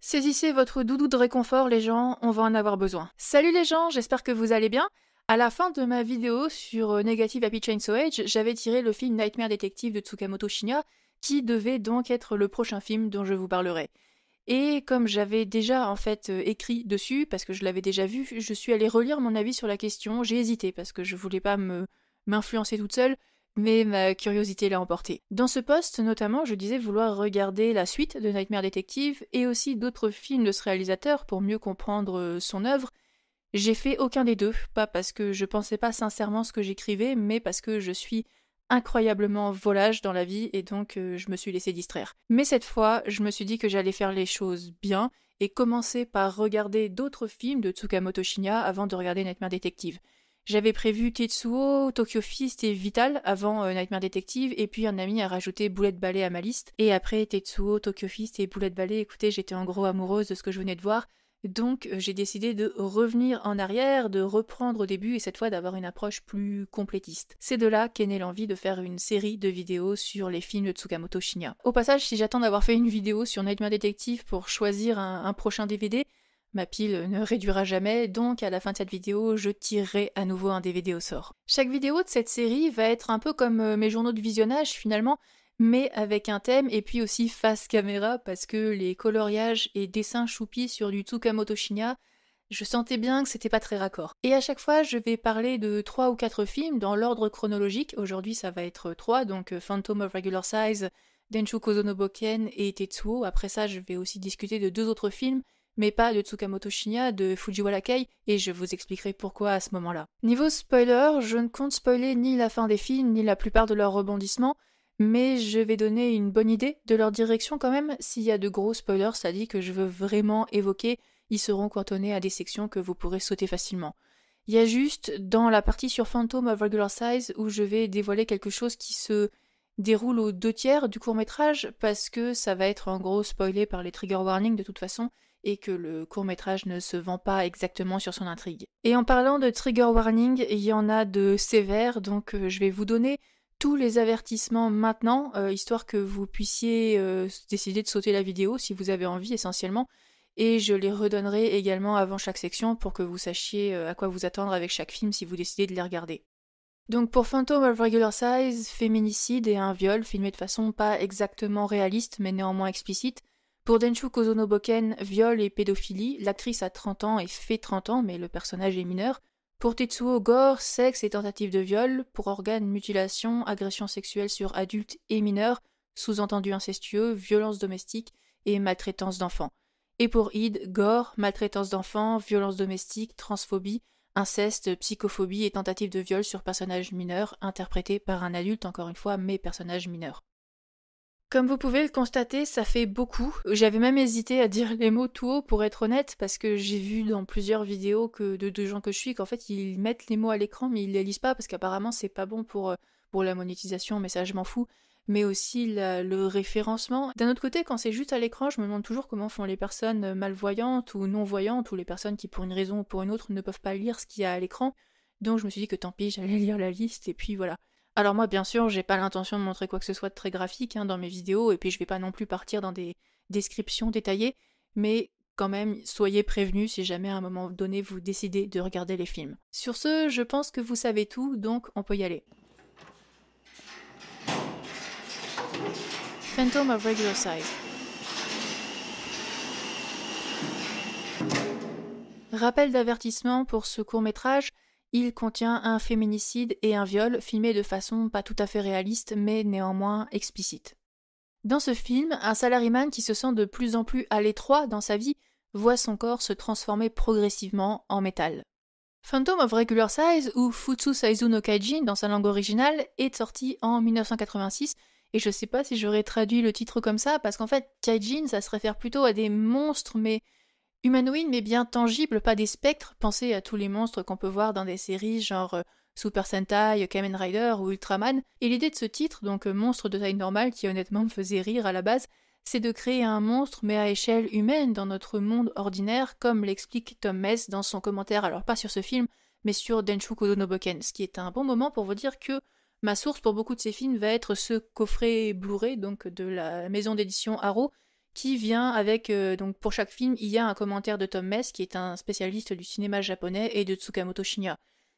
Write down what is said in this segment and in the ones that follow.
Saisissez votre doudou de réconfort les gens, on va en avoir besoin. Salut les gens, j'espère que vous allez bien. À la fin de ma vidéo sur euh, Negative Happy Chainsaw Age, j'avais tiré le film Nightmare Detective de Tsukamoto Shinya, qui devait donc être le prochain film dont je vous parlerai. Et comme j'avais déjà en fait euh, écrit dessus, parce que je l'avais déjà vu, je suis allée relire mon avis sur la question, j'ai hésité parce que je voulais pas me m'influencer toute seule, mais ma curiosité l'a emporté. Dans ce poste, notamment, je disais vouloir regarder la suite de Nightmare Detective et aussi d'autres films de ce réalisateur pour mieux comprendre euh, son œuvre. J'ai fait aucun des deux, pas parce que je pensais pas sincèrement ce que j'écrivais, mais parce que je suis incroyablement volage dans la vie et donc euh, je me suis laissé distraire. Mais cette fois, je me suis dit que j'allais faire les choses bien et commencer par regarder d'autres films de Tsukamoto Shinya avant de regarder Nightmare Detective. J'avais prévu Tetsuo, Tokyo Fist et Vital avant euh, Nightmare Detective, et puis un ami a rajouté Bullet Ballet à ma liste. Et après Tetsuo, Tokyo Fist et Bullet Ballet, écoutez, j'étais en gros amoureuse de ce que je venais de voir. Donc euh, j'ai décidé de revenir en arrière, de reprendre au début et cette fois d'avoir une approche plus complétiste. C'est de là qu'est née l'envie de faire une série de vidéos sur les films de Tsukamoto Shinya. Au passage, si j'attends d'avoir fait une vidéo sur Nightmare Detective pour choisir un prochain DVD, Ma pile ne réduira jamais, donc à la fin de cette vidéo, je tirerai à nouveau un DVD au sort. Chaque vidéo de cette série va être un peu comme euh, mes journaux de visionnage finalement, mais avec un thème et puis aussi face caméra parce que les coloriages et dessins choupis sur du Tsukamoto Shinya, je sentais bien que c'était pas très raccord. Et à chaque fois, je vais parler de trois ou quatre films dans l'ordre chronologique. Aujourd'hui, ça va être trois, donc euh, Phantom of Regular Size, Denshu Kozonoboken et Tetsuo. Après ça, je vais aussi discuter de deux autres films mais pas de Tsukamoto Shinya, de Fujiwara Kei, et je vous expliquerai pourquoi à ce moment-là. Niveau spoiler, je ne compte spoiler ni la fin des films, ni la plupart de leurs rebondissements, mais je vais donner une bonne idée de leur direction quand même. S'il y a de gros spoilers, c'est-à-dire que je veux vraiment évoquer, ils seront cantonnés à des sections que vous pourrez sauter facilement. Il y a juste dans la partie sur Phantom of Regular Size où je vais dévoiler quelque chose qui se déroule aux deux tiers du court métrage parce que ça va être en gros spoilé par les trigger warnings de toute façon et que le court métrage ne se vend pas exactement sur son intrigue. Et en parlant de trigger warning, il y en a de sévères, donc euh, je vais vous donner tous les avertissements maintenant, euh, histoire que vous puissiez euh, décider de sauter la vidéo si vous avez envie essentiellement. Et je les redonnerai également avant chaque section pour que vous sachiez à quoi vous attendre avec chaque film si vous décidez de les regarder. Donc pour Phantom of Regular Size, féminicide et un viol filmé de façon pas exactement réaliste mais néanmoins explicite, pour Denshu Boken, viol et pédophilie, l'actrice a 30 ans et fait 30 ans, mais le personnage est mineur. Pour Tetsuo, gore, sexe et tentative de viol. Pour organes, mutilation, agression sexuelle sur adultes et mineurs, sous-entendu incestueux, violence domestique et maltraitance d'enfants. Et pour Id, gore, maltraitance d'enfants, violence domestique, transphobie, inceste, psychophobie et tentative de viol sur personnages mineurs, interprétés par un adulte, encore une fois, mais personnage mineur. Comme vous pouvez le constater, ça fait beaucoup. J'avais même hésité à dire les mots tout haut pour être honnête parce que j'ai vu dans plusieurs vidéos que de, deux gens que je suis qu'en fait ils mettent les mots à l'écran mais ils les lisent pas parce qu'apparemment c'est pas bon pour, euh, pour la monétisation mais ça je m'en fous mais aussi le référencement. D'un autre côté, quand c'est juste à l'écran, je me demande toujours comment font les personnes malvoyantes ou non-voyantes ou les personnes qui pour une raison ou pour une autre ne peuvent pas lire ce qu'il y a à l'écran. Donc je me suis dit que tant pis, j'allais lire la liste et puis voilà. Alors moi, bien sûr, j'ai pas l'intention de montrer quoi que ce soit de très graphique hein, dans mes vidéos, et puis je vais pas non plus partir dans des descriptions détaillées, mais quand même, soyez prévenus si jamais à un moment donné vous décidez de regarder les films. Sur ce, je pense que vous savez tout, donc on peut y aller. Phantom of Regular Size. Rappel d'avertissement pour ce court métrage, il contient un féminicide et un viol filmés de façon pas tout à fait réaliste mais néanmoins explicite. Dans ce film, un salariman qui se sent de plus en plus à l'étroit dans sa vie voit son corps se transformer progressivement en métal. Phantom of Regular Size, ou Futsu Saizu no Kaijin dans sa langue originale, est sorti en 1986, et je sais pas si j'aurais traduit le titre comme ça, parce qu'en fait, Kaijin, ça se réfère plutôt à des monstres, mais Humanoïde mais bien tangible, pas des spectres. Pensez à tous les monstres qu'on peut voir dans des séries genre euh, Super Sentai, Kamen Rider ou Ultraman. Et l'idée de ce titre, donc euh, monstre de taille normale qui honnêtement me faisait rire à la base, c'est de créer un monstre mais à échelle humaine dans notre monde ordinaire, comme l'explique Tom Mess dans son commentaire, alors pas sur ce film, mais sur Denshu ce qui est un bon moment pour vous dire que ma source pour beaucoup de ces films va être ce coffret Blu-ray, donc de la maison d'édition Arrow, qui vient avec, euh, donc pour chaque film, il y a un commentaire de Tom Mess, qui est un spécialiste du cinéma japonais, et de Tsukamoto Shinya.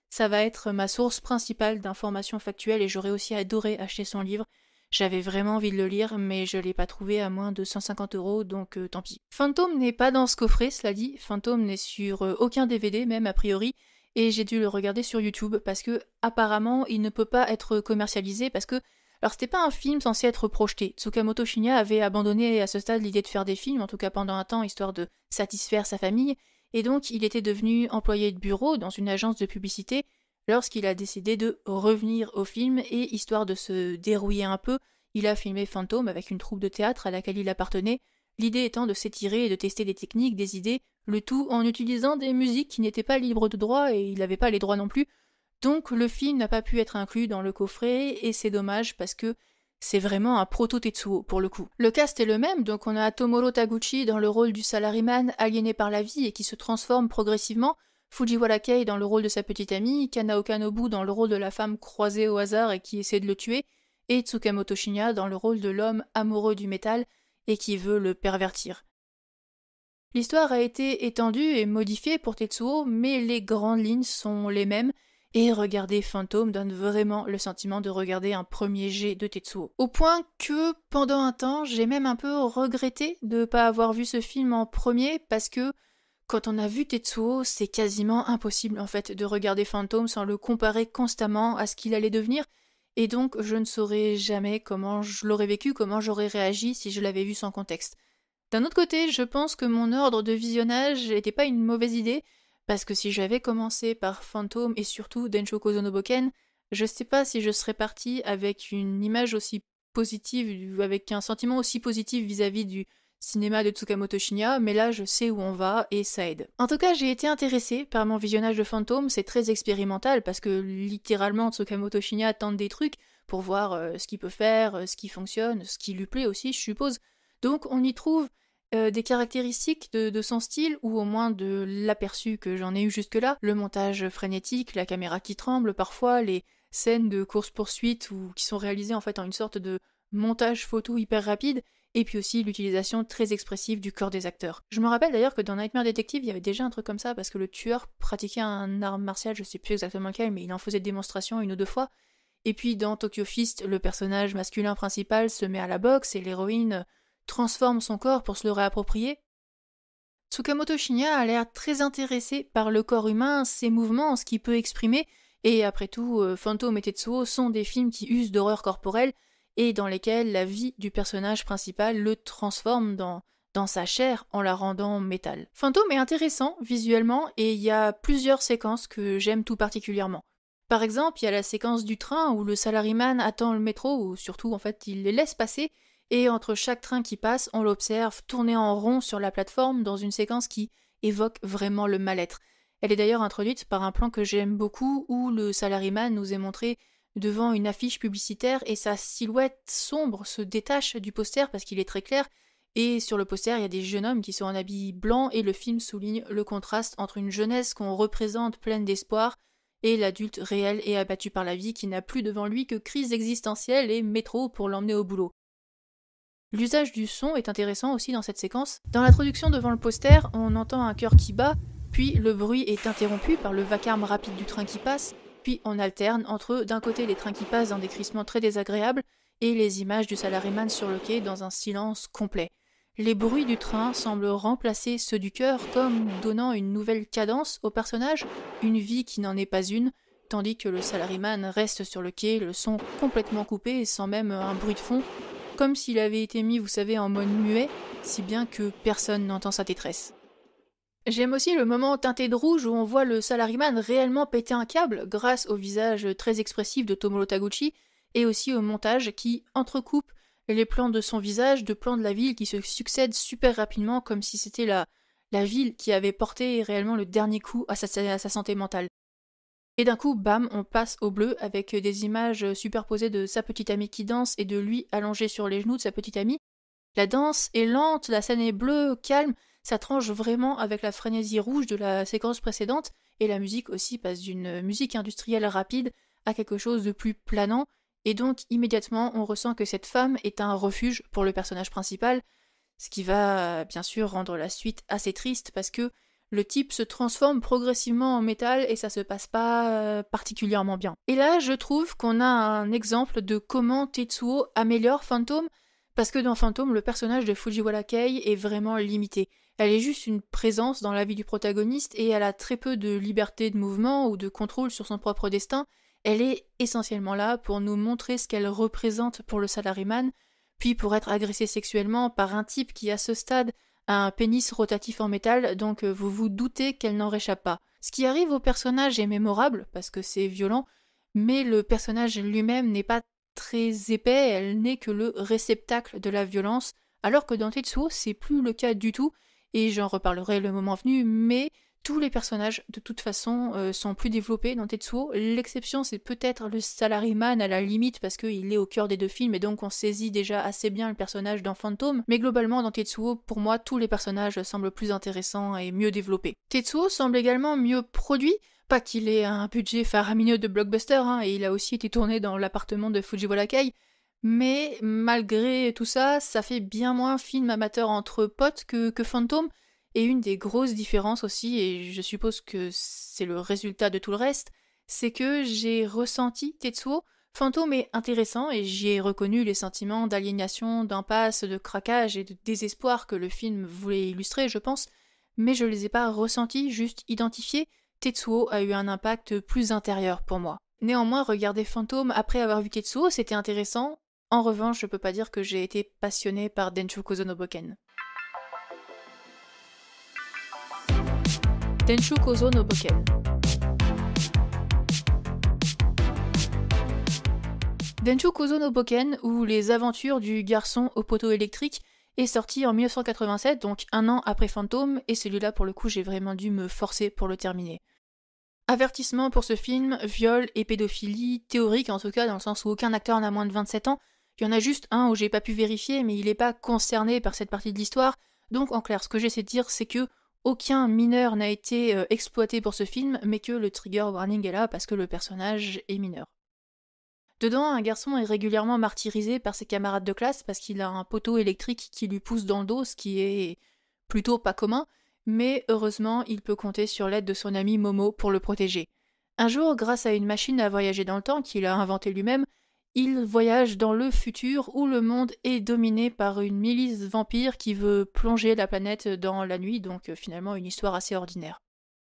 Ça va être ma source principale d'informations factuelles, et j'aurais aussi adoré acheter son livre. J'avais vraiment envie de le lire, mais je ne l'ai pas trouvé à moins de 150 euros, donc euh, tant pis. Phantom n'est pas dans ce coffret, cela dit. Fantôme n'est sur euh, aucun DVD, même a priori, et j'ai dû le regarder sur YouTube parce que apparemment il ne peut pas être commercialisé parce que alors c'était pas un film censé être projeté. Tsukamoto Shinya avait abandonné à ce stade l'idée de faire des films, en tout cas pendant un temps, histoire de satisfaire sa famille, et donc il était devenu employé de bureau dans une agence de publicité lorsqu'il a décidé de revenir au film et histoire de se dérouiller un peu, il a filmé Fantôme avec une troupe de théâtre à laquelle il appartenait, l'idée étant de s'étirer et de tester des techniques, des idées, le tout en utilisant des musiques qui n'étaient pas libres de droit et il n'avait pas les droits non plus, donc le film n'a pas pu être inclus dans le coffret et c'est dommage parce que c'est vraiment un proto Tetsuo pour le coup. Le cast est le même, donc on a Tomoro Taguchi dans le rôle du salariman aliéné par la vie et qui se transforme progressivement, Fujiwara Kei dans le rôle de sa petite amie, Kana Nobu dans le rôle de la femme croisée au hasard et qui essaie de le tuer, et Tsukamoto Shinya dans le rôle de l'homme amoureux du métal et qui veut le pervertir. L'histoire a été étendue et modifiée pour Tetsuo, mais les grandes lignes sont les mêmes et regarder Fantôme donne vraiment le sentiment de regarder un premier jet de Tetsuo. Au point que pendant un temps, j'ai même un peu regretté de ne pas avoir vu ce film en premier parce que quand on a vu Tetsuo, c'est quasiment impossible en fait de regarder Fantôme sans le comparer constamment à ce qu'il allait devenir. Et donc, je ne saurais jamais comment je l'aurais vécu, comment j'aurais réagi si je l'avais vu sans contexte. D'un autre côté, je pense que mon ordre de visionnage n'était pas une mauvaise idée, parce que si j'avais commencé par Phantom et surtout Denshoko Noboken, je sais pas si je serais parti avec une image aussi positive, avec un sentiment aussi positif vis-à-vis du cinéma de Tsukamoto Shinya, mais là je sais où on va et ça aide. En tout cas, j'ai été intéressée par mon visionnage de Phantom, c'est très expérimental parce que littéralement Tsukamoto Shinya tente des trucs pour voir euh, ce qu'il peut faire, euh, ce qui fonctionne, ce qui lui plaît aussi, je suppose. Donc on y trouve euh, des caractéristiques de, son style, ou au moins de l'aperçu que j'en ai eu jusque-là, le montage frénétique, la caméra qui tremble parfois, les scènes de course-poursuite ou qui sont réalisées en fait en une sorte de montage photo hyper rapide, et puis aussi l'utilisation très expressive du corps des acteurs. Je me rappelle d'ailleurs que dans Nightmare Detective, il y avait déjà un truc comme ça, parce que le tueur pratiquait un art martial, je sais plus exactement lequel, mais il en faisait démonstration une ou deux fois, et puis dans Tokyo Fist, le personnage masculin principal se met à la boxe et l'héroïne transforme son corps pour se le réapproprier Tsukamoto Shinya a l'air très intéressé par le corps humain, ses mouvements, ce qu'il peut exprimer, et après tout, euh, Phantom et Tetsuo sont des films qui usent d'horreur corporelle et dans lesquels la vie du personnage principal le transforme dans, dans sa chair en la rendant métal. Phantom est intéressant visuellement et il y a plusieurs séquences que j'aime tout particulièrement. Par exemple, il y a la séquence du train où le salaryman attend le métro, ou surtout en fait il les laisse passer, et entre chaque train qui passe, on l'observe tourner en rond sur la plateforme dans une séquence qui évoque vraiment le mal-être. Elle est d'ailleurs introduite par un plan que j'aime beaucoup où le salariman nous est montré devant une affiche publicitaire et sa silhouette sombre se détache du poster parce qu'il est très clair et sur le poster il y a des jeunes hommes qui sont en habit blanc et le film souligne le contraste entre une jeunesse qu'on représente pleine d'espoir et l'adulte réel et abattu par la vie qui n'a plus devant lui que crise existentielle et métro pour l'emmener au boulot. L'usage du son est intéressant aussi dans cette séquence. Dans l'introduction devant le poster, on entend un cœur qui bat, puis le bruit est interrompu par le vacarme rapide du train qui passe, puis on alterne entre d'un côté les trains qui passent dans des crissements très désagréables et les images du salariman sur le quai dans un silence complet. Les bruits du train semblent remplacer ceux du cœur comme donnant une nouvelle cadence au personnage, une vie qui n'en est pas une, tandis que le salaryman reste sur le quai, le son complètement coupé et sans même un bruit de fond, comme s'il avait été mis, vous savez, en mode muet, si bien que personne n'entend sa détresse. J'aime aussi le moment teinté de rouge où on voit le salariman réellement péter un câble grâce au visage très expressif de Tomolo Taguchi et aussi au montage qui entrecoupe les plans de son visage, de plans de la ville qui se succèdent super rapidement comme si c'était la, la ville qui avait porté réellement le dernier coup à sa santé mentale. Et d'un coup, bam, on passe au bleu avec des images superposées de sa petite amie qui danse et de lui allongé sur les genoux de sa petite amie. La danse est lente, la scène est bleue, calme, ça tranche vraiment avec la frénésie rouge de la séquence précédente, et la musique aussi passe d'une musique industrielle rapide à quelque chose de plus planant, et donc immédiatement on ressent que cette femme est un refuge pour le personnage principal, ce qui va bien sûr rendre la suite assez triste parce que le type se transforme progressivement en métal et ça se passe pas euh, particulièrement bien. Et là, je trouve qu'on a un exemple de comment Tetsuo améliore Phantom, parce que dans Phantom, le personnage de Fujiwara Kei est vraiment limité. Elle est juste une présence dans la vie du protagoniste et elle a très peu de liberté de mouvement ou de contrôle sur son propre destin. Elle est essentiellement là pour nous montrer ce qu'elle représente pour le salaryman, puis pour être agressée sexuellement par un type qui, à ce stade, un pénis rotatif en métal, donc euh, vous vous doutez qu'elle n'en réchappe pas. Ce qui arrive au personnage est mémorable, parce que c'est violent, mais le personnage lui-même n'est pas très épais, elle n'est que le réceptacle de la violence, alors que dans Tetsuo, c'est plus le cas du tout, et j'en reparlerai le moment venu, mais tous les personnages, de toute façon, euh, sont plus développés dans Tetsuo. L'exception, c'est peut-être le salaryman à la limite, parce qu'il est au cœur des deux films, et donc on saisit déjà assez bien le personnage dans Phantom. Mais globalement, dans Tetsuo, pour moi, tous les personnages semblent plus intéressants et mieux développés. Tetsuo semble également mieux produit, pas qu'il ait un budget faramineux de blockbuster, hein, et il a aussi été tourné dans l'appartement de Fujiwara mais malgré tout ça, ça fait bien moins film amateur entre potes que, que et une des grosses différences aussi, et je suppose que c'est le résultat de tout le reste, c'est que j'ai ressenti Tetsuo fantôme est intéressant, et j'y ai reconnu les sentiments d'aliénation, d'impasse, de craquage et de désespoir que le film voulait illustrer, je pense, mais je les ai pas ressentis, juste identifiés. Tetsuo a eu un impact plus intérieur pour moi. Néanmoins, regarder Fantôme après avoir vu Tetsuo, c'était intéressant. En revanche, je peux pas dire que j'ai été passionné par Kozono Kozonoboken. Denshu Kozo no Boken. no Boken, ou Les aventures du garçon au poteau électrique, est sorti en 1987, donc un an après Fantôme, et celui-là pour le coup j'ai vraiment dû me forcer pour le terminer. Avertissement pour ce film, viol et pédophilie, théorique en tout cas, dans le sens où aucun acteur n'a moins de 27 ans. Il y en a juste un où j'ai pas pu vérifier, mais il n'est pas concerné par cette partie de l'histoire. Donc en clair, ce que j'essaie de dire, c'est que aucun mineur n'a été euh, exploité pour ce film, mais que le trigger warning est là parce que le personnage est mineur. Dedans, un garçon est régulièrement martyrisé par ses camarades de classe parce qu'il a un poteau électrique qui lui pousse dans le dos, ce qui est plutôt pas commun, mais heureusement, il peut compter sur l'aide de son ami Momo pour le protéger. Un jour, grâce à une machine à voyager dans le temps qu'il a inventée lui-même, il voyage dans le futur où le monde est dominé par une milice vampire qui veut plonger la planète dans la nuit, donc euh, finalement une histoire assez ordinaire.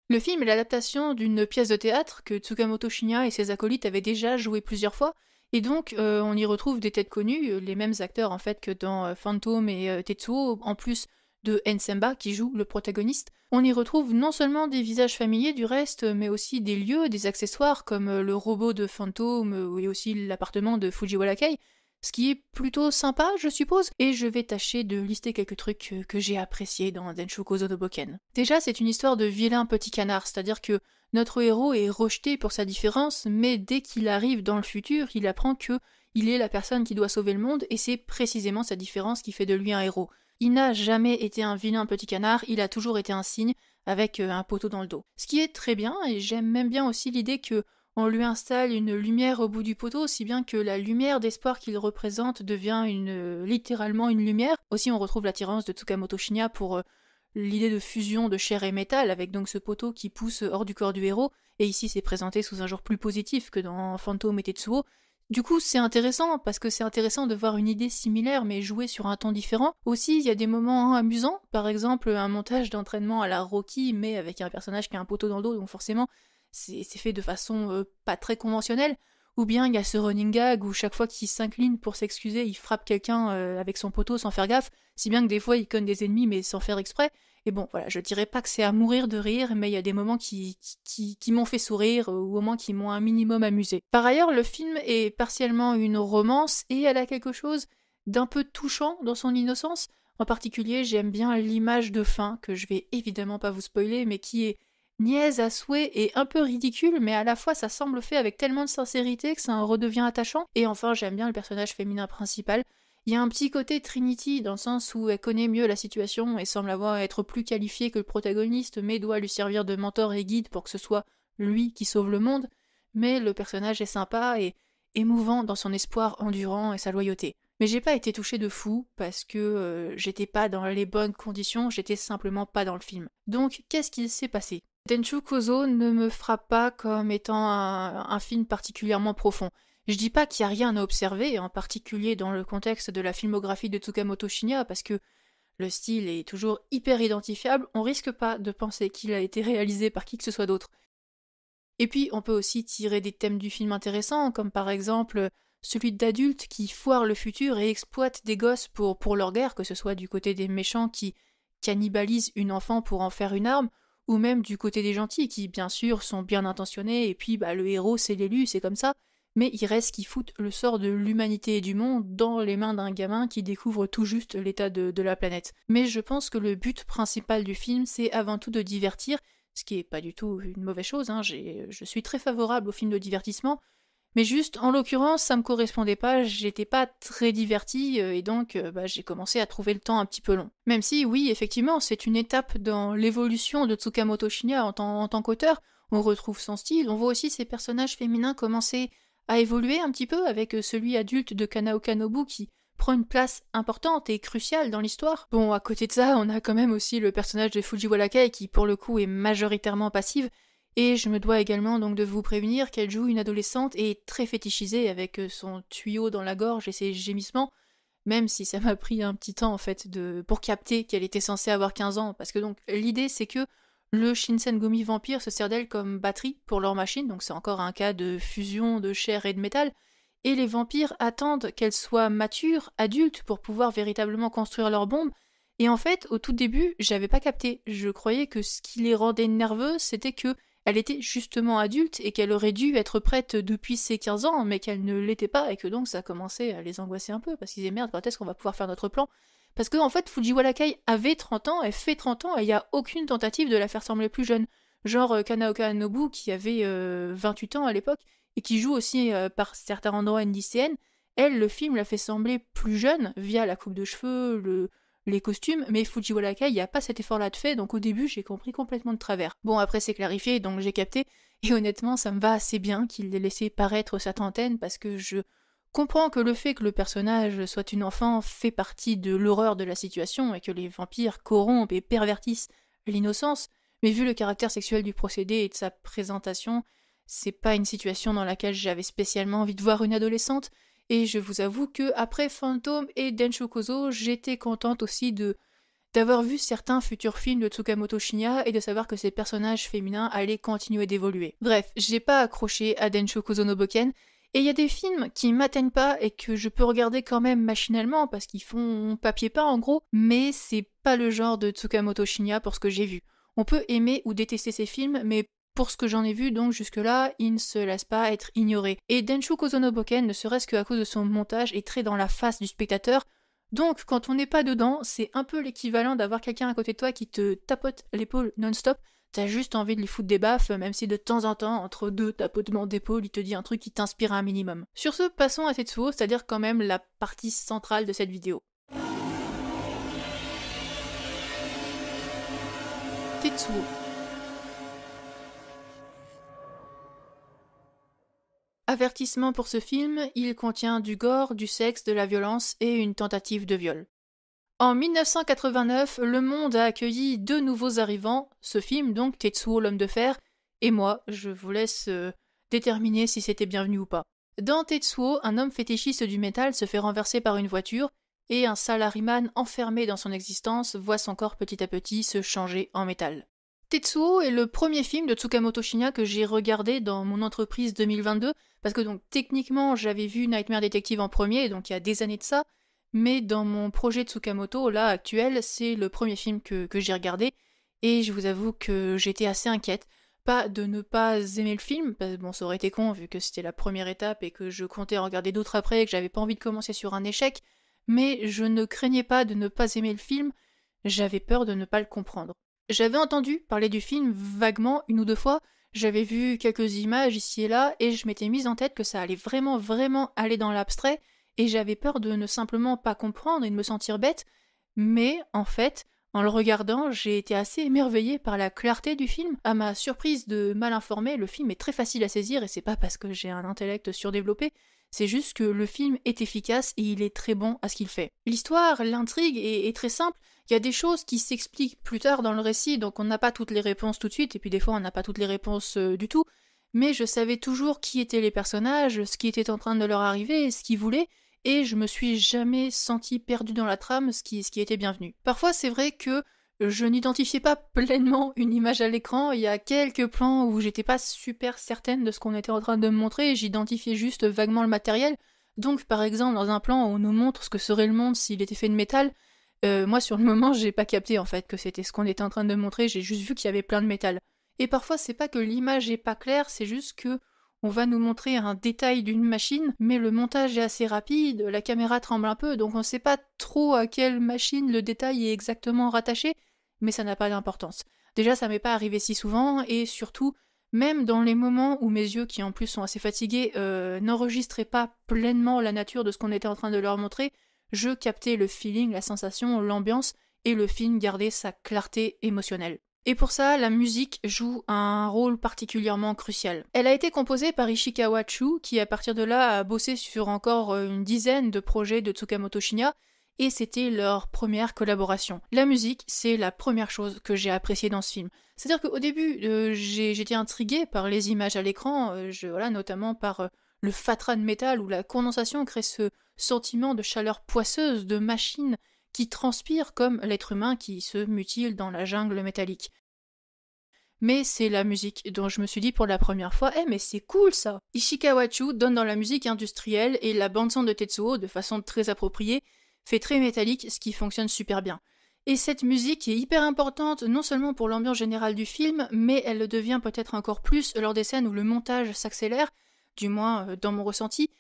Le film est l'adaptation d'une pièce de théâtre que Tsukamoto Shinya et ses acolytes avaient déjà joué plusieurs fois, et donc euh, on y retrouve des têtes connues, les mêmes acteurs en fait que dans euh, Phantom et Tetsuo, en plus de Nsemba qui joue le protagoniste, on y retrouve non seulement des visages familiers du reste, mais aussi des lieux, des accessoires comme euh, le robot de fantôme et euh, aussi l'appartement de Fujiwara Kei, ce qui est plutôt sympa, je suppose, et je vais tâcher de lister quelques trucs euh, que j'ai appréciés dans Denshuko Zodoboken. Déjà, c'est une histoire de vilain petit canard, c'est-à-dire que notre héros est rejeté pour sa différence, mais dès qu'il arrive dans le futur, il apprend que il est la personne qui doit sauver le monde, et c'est précisément sa différence qui fait de lui un héros. Il n'a jamais été un vilain petit canard, il a toujours été un cygne avec euh, un poteau dans le dos. Ce qui est très bien, et j'aime même bien aussi l'idée que on lui installe une lumière au bout du poteau, si bien que la lumière d'espoir qu'il représente devient une, euh, littéralement une lumière. Aussi, on retrouve l'attirance de Tsukamoto Shinya pour euh, l'idée de fusion de chair et métal, avec donc ce poteau qui pousse hors du corps du héros, et ici c'est présenté sous un jour plus positif que dans Phantom » et Tetsuo, du coup, c'est intéressant parce que c'est intéressant de voir une idée similaire mais jouée sur un ton différent. Aussi, il y a des moments hein, amusants, par exemple un montage d'entraînement à la Rocky mais avec un personnage qui a un poteau dans le dos, donc forcément c'est fait de façon euh, pas très conventionnelle. Ou bien il y a ce running gag où chaque fois qu'il s'incline pour s'excuser, il frappe quelqu'un euh, avec son poteau sans faire gaffe, si bien que des fois il conne des ennemis mais sans faire exprès. Et bon, voilà, je dirais pas que c'est à mourir de rire, mais il y a des moments qui, qui, m'ont fait sourire, euh, ou au moins qui m'ont un minimum amusé. Par ailleurs, le film est partiellement une romance, et elle a quelque chose d'un peu touchant dans son innocence. En particulier, j'aime bien l'image de fin, que je vais évidemment pas vous spoiler, mais qui est niaise à souhait et un peu ridicule, mais à la fois ça semble fait avec tellement de sincérité que ça en redevient attachant. Et enfin, j'aime bien le personnage féminin principal. Il y a un petit côté Trinity dans le sens où elle connaît mieux la situation et semble avoir être plus qualifiée que le protagoniste, mais doit lui servir de mentor et guide pour que ce soit lui qui sauve le monde. Mais le personnage est sympa et émouvant dans son espoir endurant et sa loyauté. Mais j'ai pas été touchée de fou parce que euh, j'étais pas dans les bonnes conditions, j'étais simplement pas dans le film. Donc qu'est-ce qu'il s'est passé Tenchu Kozo ne me frappe pas comme étant un film particulièrement profond. Je dis pas qu'il n'y a rien à observer, en particulier dans le contexte de la filmographie de Tsukamoto Shinya, parce que le style est toujours hyper identifiable, on risque pas de penser qu'il a été réalisé par qui que ce soit d'autre. Et puis, on peut aussi tirer des thèmes du film intéressants, comme par exemple celui d'adultes qui foirent le futur et exploitent des gosses pour, pour leur guerre, que ce soit du côté des méchants qui cannibalisent une enfant pour en faire une arme, ou même du côté des gentils qui, bien sûr, sont bien intentionnés, et puis bah, le héros, c'est l'élu, c'est comme ça, mais il reste qui foutent le sort de l'humanité et du monde dans les mains d'un gamin qui découvre tout juste l'état de, la planète. Mais je pense que le but principal du film, c'est avant tout de divertir, ce qui n'est pas du tout une mauvaise chose, hein, je suis très favorable aux films de divertissement, mais juste, en l'occurrence, ça me correspondait pas, j'étais pas très divertie, euh, et donc euh, bah, j'ai commencé à trouver le temps un petit peu long. Même si, oui, effectivement, c'est une étape dans l'évolution de Tsukamoto Shinya en tant qu'auteur, on retrouve son style, on voit aussi ses personnages féminins commencer a évolué un petit peu avec euh, celui adulte de Kanao Kanobu qui prend une place importante et cruciale dans l'histoire. Bon, à côté de ça, on a quand même aussi le personnage de Fujiwara Kai qui pour le coup est majoritairement passive, et je me dois également donc de vous prévenir qu'elle joue une adolescente et très fétichisée avec euh, son tuyau dans la gorge et ses gémissements, même si ça m'a pris un petit temps en fait de pour capter qu'elle était censée avoir 15 ans parce que donc l'idée c'est que le Shinsengumi vampire se sert d'elle comme batterie pour leur machine, donc c'est encore un cas de fusion de chair et de métal, et les vampires attendent qu'elle soit mature, adulte, pour pouvoir véritablement construire leur bombe. Et en fait, au tout début, j'avais pas capté. Je croyais que ce qui les rendait nerveux, c'était que était justement adulte et qu'elle aurait dû être prête depuis ses 15 ans, mais qu'elle ne l'était pas et que donc ça commençait à les angoisser un peu parce qu'ils disaient merde, quand est-ce qu'on va pouvoir faire notre plan parce qu'en en fait, Fujiwara Kai avait 30 ans, elle fait 30 ans, et il n'y a aucune tentative de la faire sembler plus jeune. Genre euh, Kanaoka Nobu, qui avait 28 euh, ans à l'époque, et qui joue aussi euh, par certains endroits NDCN, elle, le film la fait sembler plus jeune via la coupe de cheveux, le, les costumes, mais Fujiwara Kai, il n'y a pas cet effort-là de fait, donc au début, j'ai compris complètement de travers. Bon, après, c'est clarifié, donc j'ai capté, et honnêtement, ça me va assez bien qu'il l'ait laissé paraître sa trentaine, parce que je, comprend que le fait que le personnage soit une enfant fait partie de l'horreur de la situation et que les vampires corrompent et pervertissent l'innocence, mais vu le caractère sexuel du procédé et de sa présentation, c'est pas une situation dans laquelle j'avais spécialement envie de voir une adolescente, et je vous avoue que après Phantom et Denshokozo, j'étais contente aussi de d'avoir vu certains futurs films de Tsukamoto Shinya et de savoir que ces personnages féminins allaient continuer d'évoluer. Bref, j'ai pas accroché à Denshokozo no Boken et il y a des films qui m'atteignent pas et que je peux regarder quand même machinalement parce qu'ils font papier peint en gros, mais c'est pas le genre de Tsukamoto Shinya pour ce que j'ai vu. On peut aimer ou détester ces films, mais pour ce que j'en ai vu, donc jusque-là, il ne se laisse pas être ignoré. Et Denshu Boken, ne serait-ce qu'à cause de son montage, est très dans la face du spectateur. Donc, quand on n'est pas dedans, c'est un peu l'équivalent d'avoir quelqu'un à côté de toi qui te tapote l'épaule non-stop t'as juste envie de lui foutre des baffes, même si de temps en temps, entre deux tapotements d'épaule, il te dit un truc qui t'inspire un minimum. Sur ce, passons à Tetsuo, c'est-à-dire quand même la partie centrale de cette vidéo. Tetsuo. Avertissement pour ce film, il contient du gore, du sexe, de la violence et une tentative de viol. En 1989, le monde a accueilli deux nouveaux arrivants, ce film donc, Tetsuo l'homme de fer, et moi, je vous laisse euh, déterminer si c'était bienvenu ou pas. Dans Tetsuo, un homme fétichiste du métal se fait renverser par une voiture, et un salariman enfermé dans son existence voit son corps petit à petit se changer en métal. Tetsuo est le premier film de Tsukamoto Shinya que j'ai regardé dans mon entreprise 2022, parce que donc techniquement j'avais vu Nightmare Detective en premier, donc il y a des années de ça, mais dans mon projet de Tsukamoto, là, actuel, c'est le premier film que, j'ai regardé. Et je vous avoue que j'étais assez inquiète. Pas de ne pas aimer le film, parce que bon, ça aurait été con vu que c'était la première étape et que je comptais en regarder d'autres après et que j'avais pas envie de commencer sur un échec. Mais je ne craignais pas de ne pas aimer le film, j'avais peur de ne pas le comprendre. J'avais entendu parler du film vaguement une ou deux fois, j'avais vu quelques images ici et là, et je m'étais mise en tête que ça allait vraiment, vraiment aller dans l'abstrait, et j'avais peur de ne simplement pas comprendre et de me sentir bête, mais en fait, en le regardant, j'ai été assez émerveillée par la clarté du film. À ma surprise de mal informé, le film est très facile à saisir et c'est pas parce que j'ai un intellect surdéveloppé, c'est juste que le film est efficace et il est très bon à ce qu'il fait. L'histoire, l'intrigue est, très simple. Il y a des choses qui s'expliquent plus tard dans le récit, donc on n'a pas toutes les réponses tout de suite, et puis des fois on n'a pas toutes les réponses euh, du tout. Mais je savais toujours qui étaient les personnages, ce qui était en train de leur arriver, ce qu'ils voulaient, et je me suis jamais senti perdu dans la trame, ce qui, était bienvenu. Parfois, c'est vrai que je n'identifiais pas pleinement une image à l'écran. Il y a quelques plans où j'étais pas super certaine de ce qu'on était en train de me montrer, j'identifiais juste vaguement le matériel. Donc, par exemple, dans un plan où on nous montre ce que serait le monde s'il était fait de métal, euh, moi sur le moment, j'ai pas capté en fait que c'était ce qu'on était en train de montrer, j'ai juste vu qu'il y avait plein de métal. Et parfois, c'est pas que l'image est pas claire, c'est juste que on va nous montrer un détail d'une machine, mais le montage est assez rapide, la caméra tremble un peu, donc on ne sait pas trop à quelle machine le détail est exactement rattaché, mais ça n'a pas d'importance. Déjà, ça m'est pas arrivé si souvent, et surtout, même dans les moments où mes yeux, qui en plus sont assez fatigués, euh, n'enregistraient pas pleinement la nature de ce qu'on était en train de leur montrer, je captais le feeling, la sensation, l'ambiance, et le film gardait sa clarté émotionnelle. Et pour ça, la musique joue un rôle particulièrement crucial. Elle a été composée par Ishikawa Chu, qui à partir de là a bossé sur encore euh, une dizaine de projets de Tsukamoto Shinya, et c'était leur première collaboration. La musique, c'est la première chose que j'ai appréciée dans ce film. C'est-à-dire qu'au début, euh, j'étais intriguée par les images à l'écran, euh, voilà, notamment par le fatras de métal où la condensation crée ce sentiment de chaleur poisseuse, de machine, qui transpire comme l'être humain qui se mutile dans la jungle métallique. Mais c'est la musique dont je me suis dit pour la première fois, eh mais c'est cool ça Chu donne dans la musique industrielle et la bande-son de Tetsuo, de façon très appropriée, fait très métallique, ce qui fonctionne super bien. Et cette musique est hyper importante non seulement pour l'ambiance générale du film, mais elle devient peut-être encore plus lors des scènes où le montage s'accélère, du moins euh, dans mon ressenti,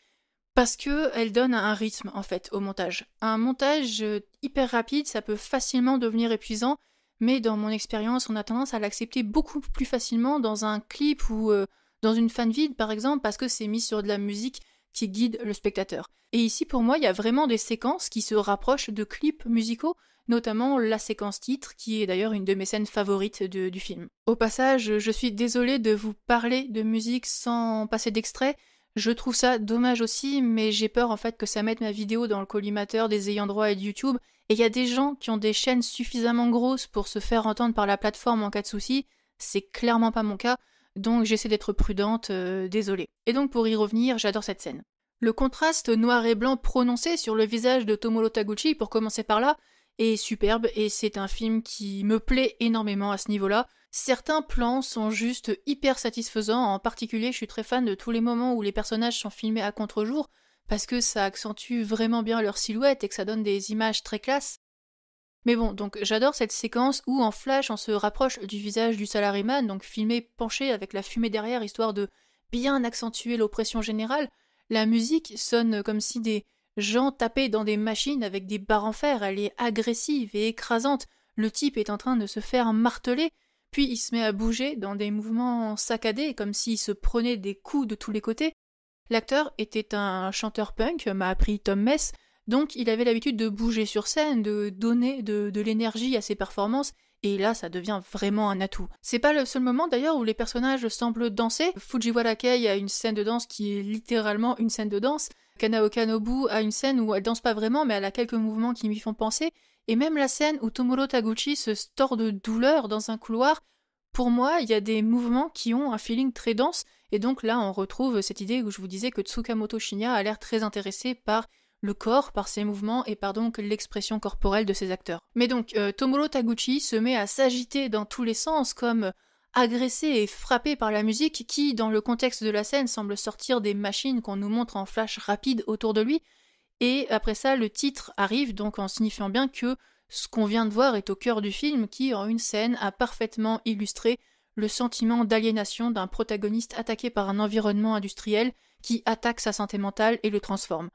parce que elle donne un rythme en fait au montage. Un montage euh, hyper rapide, ça peut facilement devenir épuisant, mais dans mon expérience, on a tendance à l'accepter beaucoup plus facilement dans un clip ou euh, dans une fan vide par exemple parce que c'est mis sur de la musique qui guide le spectateur. Et ici pour moi, il y a vraiment des séquences qui se rapprochent de clips musicaux, notamment la séquence titre qui est d'ailleurs une de mes scènes favorites du film. Au passage, je suis désolée de vous parler de musique sans passer d'extrait je trouve ça dommage aussi, mais j'ai peur en fait que ça mette ma vidéo dans le collimateur des ayants droit et de YouTube. Et il y a des gens qui ont des chaînes suffisamment grosses pour se faire entendre par la plateforme en cas de souci. C'est clairement pas mon cas, donc j'essaie d'être prudente, euh, désolée. Et donc pour y revenir, j'adore cette scène. Le contraste noir et blanc prononcé sur le visage de Tomolo Taguchi, pour commencer par là, est superbe et c'est un film qui me plaît énormément à ce niveau-là. Certains plans sont juste hyper satisfaisants, en particulier je suis très fan de tous les moments où les personnages sont filmés à contre-jour, parce que ça accentue vraiment bien leur silhouette et que ça donne des images très classes. Mais bon, donc j'adore cette séquence où en flash on se rapproche du visage du salaryman, donc filmé penché avec la fumée derrière, histoire de bien accentuer l'oppression générale. La musique sonne comme si des gens tapaient dans des machines avec des barres en fer, elle est agressive et écrasante, le type est en train de se faire marteler, puis il se met à bouger dans des mouvements saccadés, comme s'il se prenait des coups de tous les côtés. L'acteur était un chanteur punk, m'a appris Tom Mess, donc il avait l'habitude de bouger sur scène, de donner de, l'énergie à ses performances, et là ça devient vraiment un atout. C'est pas le seul moment d'ailleurs où les personnages semblent danser. Fujiwara Kei a une scène de danse qui est littéralement une scène de danse. Kanaoka Kanobu a une scène où elle danse pas vraiment, mais elle a quelques mouvements qui lui font penser. Et même la scène où Tomoro Taguchi se tord de douleur dans un couloir, pour moi, il y a des mouvements qui ont un feeling très dense, et donc là, on retrouve cette idée où je vous disais que Tsukamoto Shinya a l'air très intéressé par le corps, par ses mouvements et par donc l'expression corporelle de ses acteurs. Mais donc, euh, Tomoro Taguchi se met à s'agiter dans tous les sens, comme agressé et frappé par la musique qui, dans le contexte de la scène, semble sortir des machines qu'on nous montre en flash rapide autour de lui, et après ça, le titre arrive donc en signifiant bien que ce qu'on vient de voir est au cœur du film qui, en une scène, a parfaitement illustré le sentiment d'aliénation d'un protagoniste attaqué par un environnement industriel qui attaque sa santé mentale et le transforme.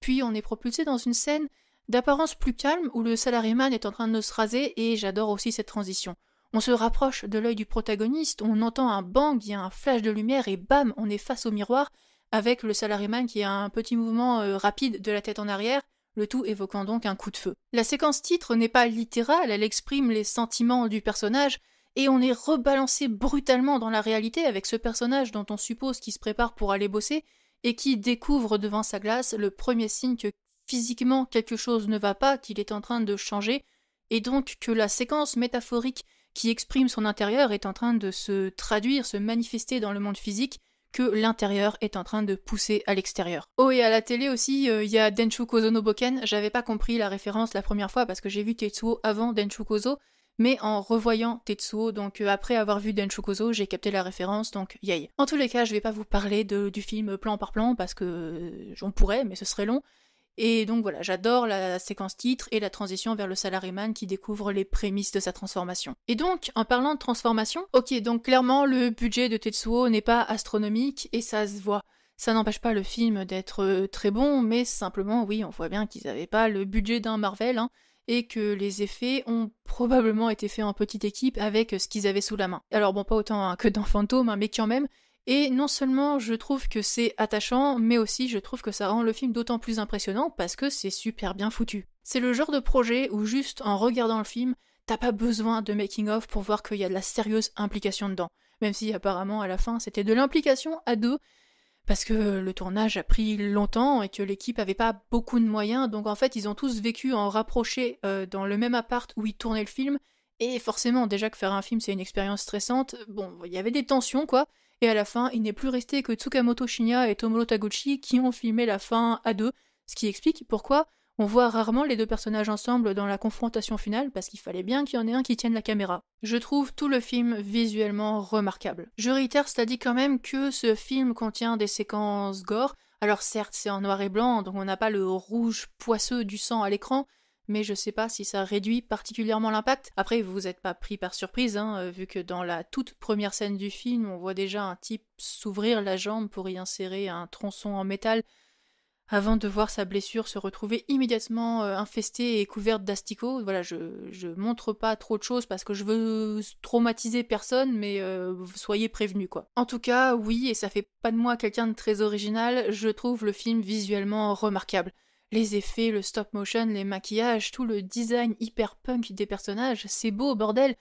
Puis on est propulsé dans une scène d'apparence plus calme où le salaryman est en train de se raser et j'adore aussi cette transition. On se rapproche de l'œil du protagoniste, on entend un bang, il y a un flash de lumière et bam, on est face au miroir avec le salaryman qui a un petit mouvement euh, rapide de la tête en arrière, le tout évoquant donc un coup de feu. La séquence titre n'est pas littérale, elle exprime les sentiments du personnage, et on est rebalancé brutalement dans la réalité avec ce personnage dont on suppose qu'il se prépare pour aller bosser, et qui découvre devant sa glace le premier signe que physiquement quelque chose ne va pas, qu'il est en train de changer, et donc que la séquence métaphorique qui exprime son intérieur est en train de se traduire, se manifester dans le monde physique, que l'intérieur est en train de pousser à l'extérieur. Oh, et à la télé aussi, euh, il y a Denshu Kozo no Boken. J'avais pas compris la référence la première fois parce que j'ai vu Tetsuo avant Denshu mais en revoyant Tetsuo, donc euh, après avoir vu Denshu j'ai capté la référence, donc yay. En tous les cas, je vais pas vous parler du film plan par plan parce que j'en euh, pourrais, mais ce serait long. Et donc voilà, j'adore la séquence titre et la transition vers le salaryman qui découvre les prémices de sa transformation. Et donc, en parlant de transformation, ok, donc clairement le budget de Tetsuo n'est pas astronomique et ça se voit. Ça n'empêche pas le film d'être euh, très bon, mais simplement, oui, on voit bien qu'ils n'avaient pas le budget d'un Marvel, hein, et que les effets ont probablement été faits en petite équipe avec euh, ce qu'ils avaient sous la main. Alors bon, pas autant hein, que dans Fantôme, hein, mais quand même, et non seulement je trouve que c'est attachant, mais aussi je trouve que ça rend le film d'autant plus impressionnant parce que c'est super bien foutu. C'est le genre de projet où juste en regardant le film, t'as pas besoin de making-of pour voir qu'il y a de la sérieuse implication dedans. Même si apparemment à la fin c'était de l'implication à deux, parce que le tournage a pris longtemps et que l'équipe avait pas beaucoup de moyens, donc en fait ils ont tous vécu en rapproché euh, dans le même appart où ils tournaient le film, et forcément déjà que faire un film c'est une expérience stressante, bon il y avait des tensions quoi, et à la fin, il n'est plus resté que Tsukamoto Shinya et Tomolo Taguchi qui ont filmé la fin à deux, ce qui explique pourquoi on voit rarement les deux personnages ensemble dans la confrontation finale parce qu'il fallait bien qu'il y en ait un qui tienne la caméra. Je trouve tout le film visuellement remarquable. Je réitère, cela dit quand même que ce film contient des séquences gore. Alors certes, c'est en noir et blanc, donc on n'a pas le rouge poisseux du sang à l'écran, mais je sais pas si ça réduit particulièrement l'impact. Après, vous n'êtes pas pris par surprise, hein, euh, vu que dans la toute première scène du film, on voit déjà un type s'ouvrir la jambe pour y insérer un tronçon en métal, avant de voir sa blessure se retrouver immédiatement euh, infestée et couverte d'asticots. Voilà, je, je montre pas trop de choses parce que je veux traumatiser personne, mais euh, soyez prévenus quoi. En tout cas, oui, et ça fait pas de moi quelqu'un de très original, je trouve le film visuellement remarquable. Les effets, le stop motion, les maquillages, tout le design hyper punk des personnages, c'est beau, bordel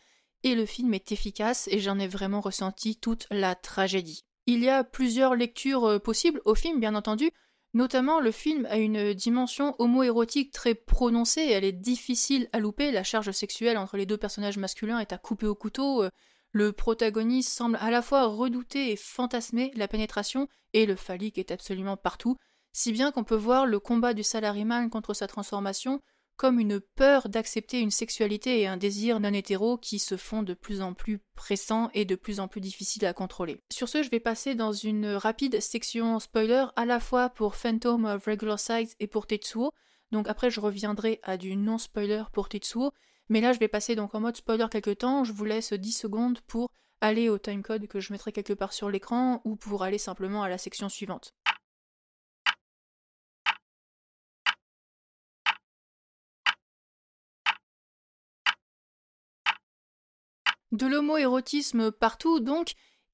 Et le film est efficace et j'en ai vraiment ressenti toute la tragédie. Il y a plusieurs lectures euh, possibles au film, bien entendu. Notamment, le film a une dimension homo-érotique très prononcée, elle est difficile à louper, la charge sexuelle entre les deux personnages masculins est à couper au couteau, euh. le protagoniste semble à la fois redouter et fantasmer la pénétration, et le phallique est absolument partout, si bien qu'on peut voir le combat du salaryman contre sa transformation comme une peur d'accepter une sexualité et un désir non hétéro qui se font de plus en plus pressants et de plus en plus difficiles à contrôler. Sur ce, je vais passer dans une rapide section spoiler à la fois pour Phantom of Regular Size et pour Tetsuo. Donc après, je reviendrai à du non spoiler pour Tetsuo, mais là je vais passer donc en mode spoiler quelques temps, je vous laisse 10 secondes pour aller au timecode que je mettrai quelque part sur l'écran ou pour aller simplement à la section suivante. de l'homo-érotisme partout donc,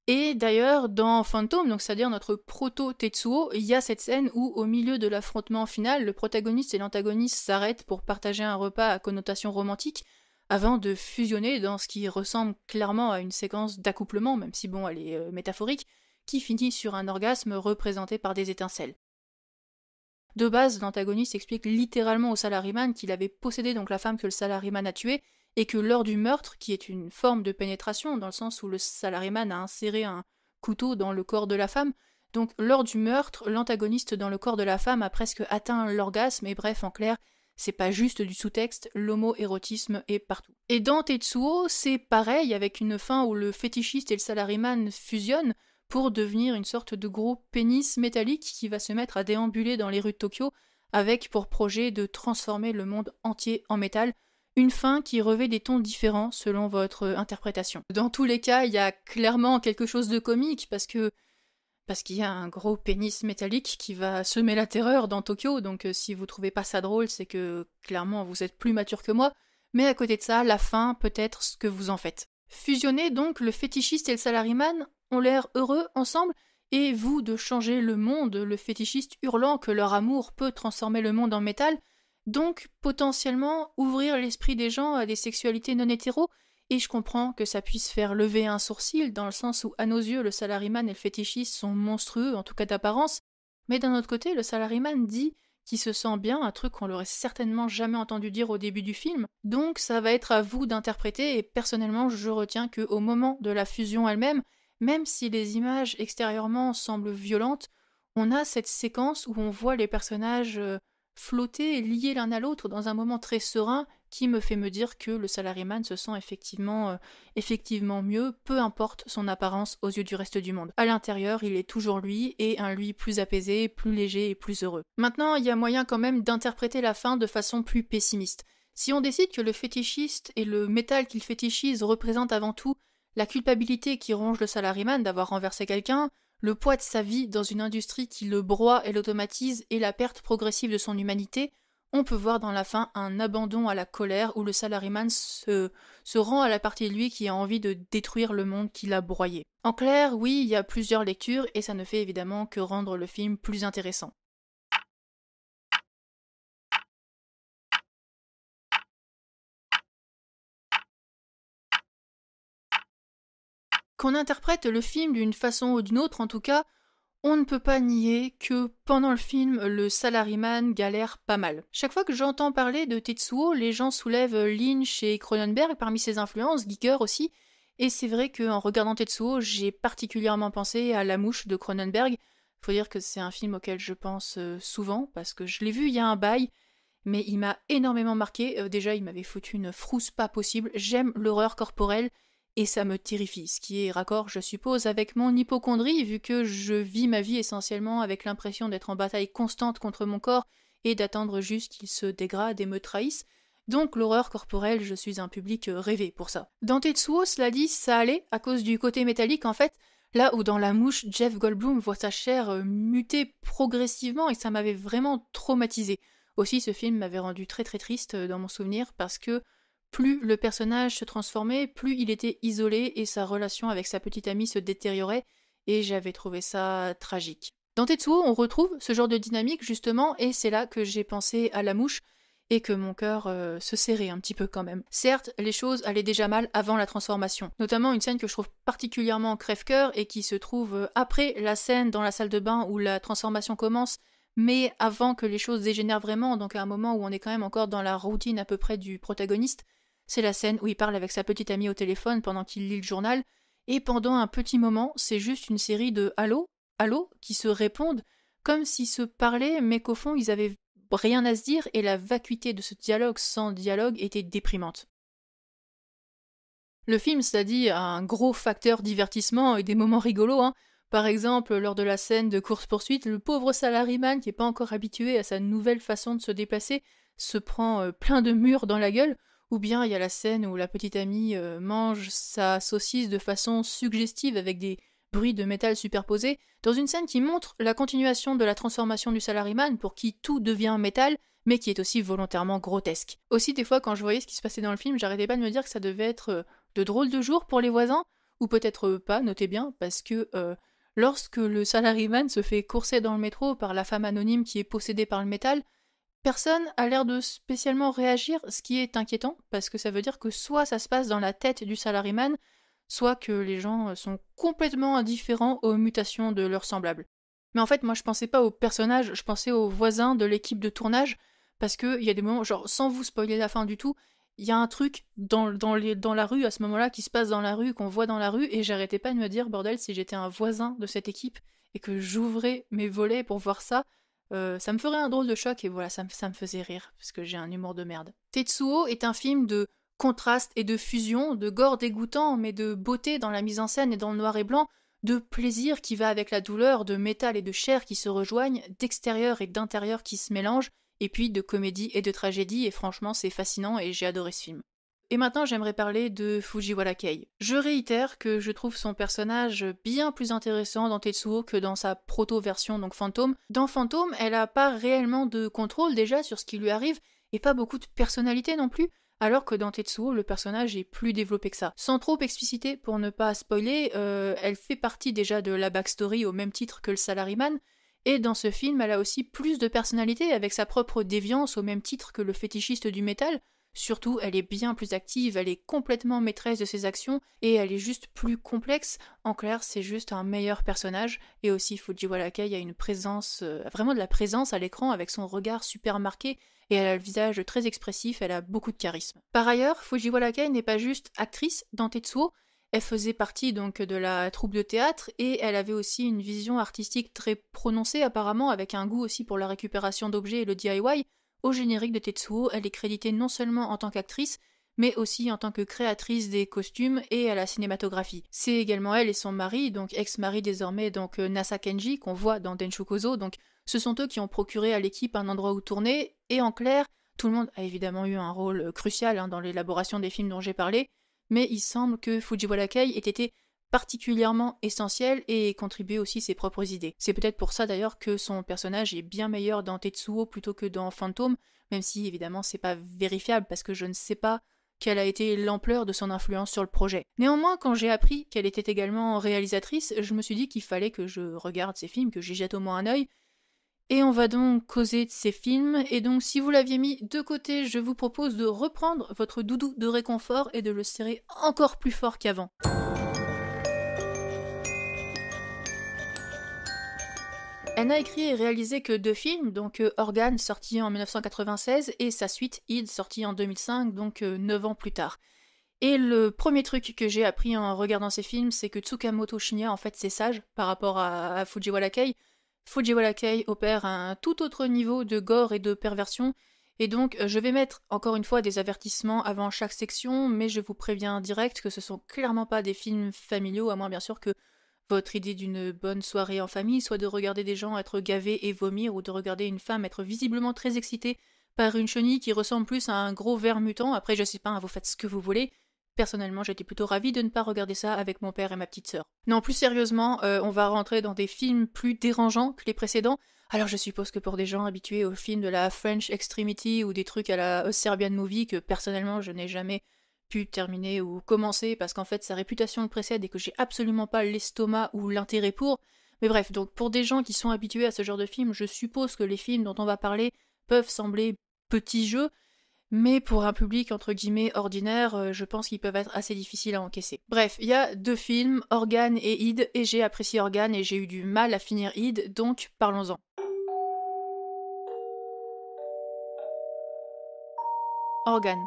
et d'ailleurs dans Phantom, donc c'est-à-dire notre proto Tetsuo, il y a cette scène où au milieu de l'affrontement final, le protagoniste et l'antagoniste s'arrêtent pour partager un repas à connotation romantique avant de fusionner dans ce qui ressemble clairement à une séquence d'accouplement, même si bon elle est euh, métaphorique, qui finit sur un orgasme représenté par des étincelles. De base, l'antagoniste explique littéralement au salariman qu'il avait possédé donc la femme que le salariman a tuée et que lors du meurtre, qui est une forme de pénétration, dans le sens où le salaryman a inséré un couteau dans le corps de la femme, donc lors du meurtre, l'antagoniste dans le corps de la femme a presque atteint l'orgasme, et bref, en clair, c'est pas juste du sous-texte, l'homo-érotisme est partout. Et dans Tetsuo, c'est pareil, avec une fin où le fétichiste et le salaryman fusionnent pour devenir une sorte de gros pénis métallique qui va se mettre à déambuler dans les rues de Tokyo, avec pour projet de transformer le monde entier en métal, une fin qui revêt des tons différents selon votre interprétation. Dans tous les cas, il y a clairement quelque chose de comique parce que parce qu'il y a un gros pénis métallique qui va semer la terreur dans Tokyo, donc euh, si vous trouvez pas ça drôle, c'est que clairement vous êtes plus mature que moi, mais à côté de ça, la fin peut être ce que vous en faites. Fusionnez donc le fétichiste et le salariman, ont l'air heureux ensemble, et vous de changer le monde, le fétichiste hurlant que leur amour peut transformer le monde en métal, donc potentiellement ouvrir l'esprit des gens à des sexualités non hétéro, et je comprends que ça puisse faire lever un sourcil, dans le sens où à nos yeux le salariman et le fétichiste sont monstrueux, en tout cas d'apparence, mais d'un autre côté le salariman dit qu'il se sent bien, un truc qu'on l'aurait certainement jamais entendu dire au début du film. Donc ça va être à vous d'interpréter et personnellement je retiens que au moment de la fusion elle-même, même si les images extérieurement semblent violentes, on a cette séquence où on voit les personnages euh, flotter et liés l'un à l'autre dans un moment très serein qui me fait me dire que le salaryman se sent effectivement, euh, effectivement mieux, peu importe son apparence aux yeux du reste du monde. À l'intérieur, il est toujours lui et un lui plus apaisé, plus léger et plus heureux. Maintenant, il y a moyen quand même d'interpréter la fin de façon plus pessimiste. Si on décide que le fétichiste et le métal qu'il fétichise représentent avant tout la culpabilité qui ronge le salariman d'avoir renversé quelqu'un, le poids de sa vie dans une industrie qui le broie et l'automatise et la perte progressive de son humanité, on peut voir dans la fin un abandon à la colère où le salaryman se, se rend à la partie de lui qui a envie de détruire le monde qu'il a broyé. En clair, oui, il y a plusieurs lectures et ça ne fait évidemment que rendre le film plus intéressant. interprète le film d'une façon ou d'une autre, en tout cas, on ne peut pas nier que pendant le film, le salaryman galère pas mal. Chaque fois que j'entends parler de Tetsuo, les gens soulèvent Lynch et Cronenberg parmi ses influences, Giger aussi, et c'est vrai qu'en regardant Tetsuo, j'ai particulièrement pensé à La Mouche de Cronenberg. Faut dire que c'est un film auquel je pense euh, souvent, parce que je l'ai vu il y a un bail, mais il m'a énormément marqué. Euh, déjà, il m'avait foutu une frousse pas possible. J'aime l'horreur corporelle, et ça me terrifie, ce qui est raccord, je suppose, avec mon hypochondrie, vu que je vis ma vie essentiellement avec l'impression d'être en bataille constante contre mon corps et d'attendre juste qu'il se dégrade et me trahisse. Donc l'horreur corporelle, je suis un public euh, rêvé pour ça. Dans Tetsuo, cela dit, ça allait, à cause du côté métallique en fait, là où dans La Mouche, Jeff Goldblum voit sa chair euh, muter progressivement et ça m'avait vraiment traumatisé. Aussi, ce film m'avait rendu très très triste euh, dans mon souvenir parce que plus le personnage se transformait, plus il était isolé et sa relation avec sa petite amie se détériorait, et j'avais trouvé ça tragique. Dans Tetsuo, on retrouve ce genre de dynamique justement, et c'est là que j'ai pensé à la mouche et que mon cœur euh, se serrait un petit peu quand même. Certes, les choses allaient déjà mal avant la transformation, notamment une scène que je trouve particulièrement crève-cœur et qui se trouve euh, après la scène dans la salle de bain où la transformation commence, mais avant que les choses dégénèrent vraiment, donc à un moment où on est quand même encore dans la routine à peu près du protagoniste, c'est la scène où il parle avec sa petite amie au téléphone pendant qu'il lit le journal, et pendant un petit moment, c'est juste une série de allô, allô qui se répondent, comme s'ils se parlaient, mais qu'au fond, ils avaient rien à se dire, et la vacuité de ce dialogue sans dialogue était déprimante. Le film, c'est-à-dire un gros facteur divertissement et des moments rigolos, hein. par exemple, lors de la scène de course-poursuite, le pauvre Salariman, qui n'est pas encore habitué à sa nouvelle façon de se déplacer, se prend euh, plein de murs dans la gueule, ou bien il y a la scène où la petite amie euh, mange sa saucisse de façon suggestive avec des bruits de métal superposés, dans une scène qui montre la continuation de la transformation du salaryman pour qui tout devient métal, mais qui est aussi volontairement grotesque. Aussi, des fois, quand je voyais ce qui se passait dans le film, j'arrêtais pas de me dire que ça devait être euh, de drôles de jours pour les voisins, ou peut-être euh, pas, notez bien, parce que lorsque le salaryman se fait courser dans le métro par la femme anonyme qui est possédée par le métal, Personne a l'air de spécialement réagir, ce qui est inquiétant, parce que ça veut dire que soit ça se passe dans la tête du salaryman, soit que les gens sont complètement indifférents aux mutations de leurs semblables. Mais en fait, moi je pensais pas aux personnages, je pensais aux voisins de l'équipe de tournage, parce qu'il y a des moments, genre sans vous spoiler la fin du tout, il y a un truc dans, dans la rue à ce moment-là qui se passe dans la rue, qu'on voit dans la rue, et j'arrêtais pas de me dire, bordel, si j'étais un voisin de cette équipe et que j'ouvrais mes volets pour voir ça, euh, ça me ferait un drôle de choc et voilà, ça me, ça me faisait rire, parce que j'ai un humour de merde. Tetsuo est un film de contraste et de fusion, de gore dégoûtant, mais de beauté dans la mise en scène et dans le noir et blanc, de plaisir qui va avec la douleur, de métal et de chair qui se rejoignent, d'extérieur et d'intérieur qui se mélangent, et puis de comédie et de tragédie, et franchement c'est fascinant et j'ai adoré ce film. Et maintenant, j'aimerais parler de Fujiwara Kei. Je réitère que je trouve son personnage bien plus intéressant dans Tetsuo que dans sa proto-version, donc Phantom. Dans Phantom, elle a pas réellement de contrôle déjà sur ce qui lui arrive et pas beaucoup de personnalité non plus. Alors que dans Tetsuo, le personnage est plus développé que ça. Sans trop expliciter pour ne pas spoiler, euh, elle fait partie déjà de la backstory au même titre que le Salaryman, et dans ce film, elle a aussi plus de personnalité avec sa propre déviance au même titre que le fétichiste du métal, Surtout, elle est bien plus active, elle est complètement maîtresse de ses actions et elle est juste plus complexe. En clair, c'est juste un meilleur personnage. Et aussi, Fujiwara Kei a une présence, euh, vraiment de la présence à l'écran avec son regard super marqué et elle a le visage très expressif, elle a beaucoup de charisme. Par ailleurs, Fujiwara Kei n'est pas juste actrice dans Tetsuo, elle faisait partie donc de la troupe de théâtre et elle avait aussi une vision artistique très prononcée apparemment avec un goût aussi pour la récupération d'objets et le DIY, au générique de Tetsuo, elle est créditée non seulement en tant qu'actrice, mais aussi en tant que créatrice des costumes et à la cinématographie. C'est également elle et son mari, donc ex-mari désormais, donc euh, Nasa Kenji, qu'on voit dans Denshukozo, donc ce sont eux qui ont procuré à l'équipe un endroit où tourner, et en clair, tout le monde a évidemment eu un rôle euh, crucial hein, dans l'élaboration des films dont j'ai parlé, mais il semble que Fujiwara Kei ait été particulièrement essentiel et contribuer aussi ses propres idées. C'est peut-être pour ça d'ailleurs que son personnage est bien meilleur dans Tetsuo plutôt que dans Phantom, même si évidemment c'est pas vérifiable parce que je ne sais pas quelle a été l'ampleur de son influence sur le projet. Néanmoins, quand j'ai appris qu'elle était également réalisatrice, je me suis dit qu'il fallait que je regarde ses films, que j'y jette au moins un œil, et on va donc causer de ces films, et donc si vous l'aviez mis de côté, je vous propose de reprendre votre doudou de réconfort et de le serrer encore plus fort qu'avant. Elle n'a écrit et réalisé que deux films, donc euh, Organ, sorti en 1996 et sa suite Id sorti en 2005, donc 9 euh, ans plus tard. Et le premier truc que j'ai appris en regardant ces films, c'est que Tsukamoto Shinya, en fait, c'est sage par rapport à, Fujiwara Kei. Fujiwara Kei opère un tout autre niveau de gore et de perversion, et donc euh, je vais mettre encore une fois des avertissements avant chaque section, mais je vous préviens direct que ce sont clairement pas des films familiaux, à moins bien sûr que votre idée d'une bonne soirée en famille, soit de regarder des gens être gavés et vomir, ou de regarder une femme être visiblement très excitée par une chenille qui ressemble plus à un gros ver mutant. Après, je sais pas, hein, vous faites ce que vous voulez. Personnellement, j'étais plutôt ravie de ne pas regarder ça avec mon père et ma petite sœur. Non, plus sérieusement, euh, on va rentrer dans des films plus dérangeants que les précédents. Alors je suppose que pour des gens habitués aux films de la French Extremity ou des trucs à la Serbian Movie que personnellement je n'ai jamais pu terminer ou commencer parce qu'en fait sa réputation le précède et que j'ai absolument pas l'estomac ou l'intérêt pour. Mais bref, donc pour des gens qui sont habitués à ce genre de film, je suppose que les films dont on va parler peuvent sembler petits jeux, mais pour un public entre guillemets ordinaire, euh, je pense qu'ils peuvent être assez difficiles à encaisser. Bref, il y a deux films, Organe et Id, et j'ai apprécié Organe et j'ai eu du mal à finir Id, donc parlons-en. Organe.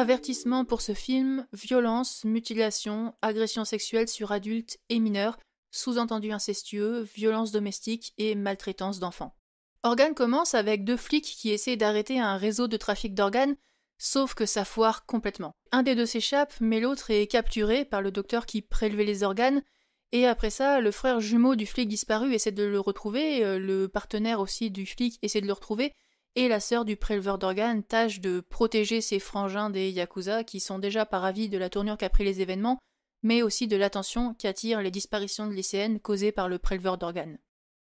Avertissement pour ce film, violence, mutilation, agression sexuelle sur adultes et mineurs, sous-entendu incestueux, violence domestique et maltraitance d'enfants. Organ commence avec deux flics qui essaient d'arrêter un réseau de trafic d'organes, sauf que ça foire complètement. Un des deux s'échappe, mais l'autre est capturé par le docteur qui prélevait les organes, et après ça, le frère jumeau du flic disparu essaie de le retrouver, euh, le partenaire aussi du flic essaie de le retrouver, et la sœur du préleveur d'organes tâche de protéger ses frangins des Yakuza qui sont déjà par avis de la tournure qu'a pris les événements, mais aussi de l'attention qu'attirent les disparitions de lycéennes causées par le préleveur d'organes.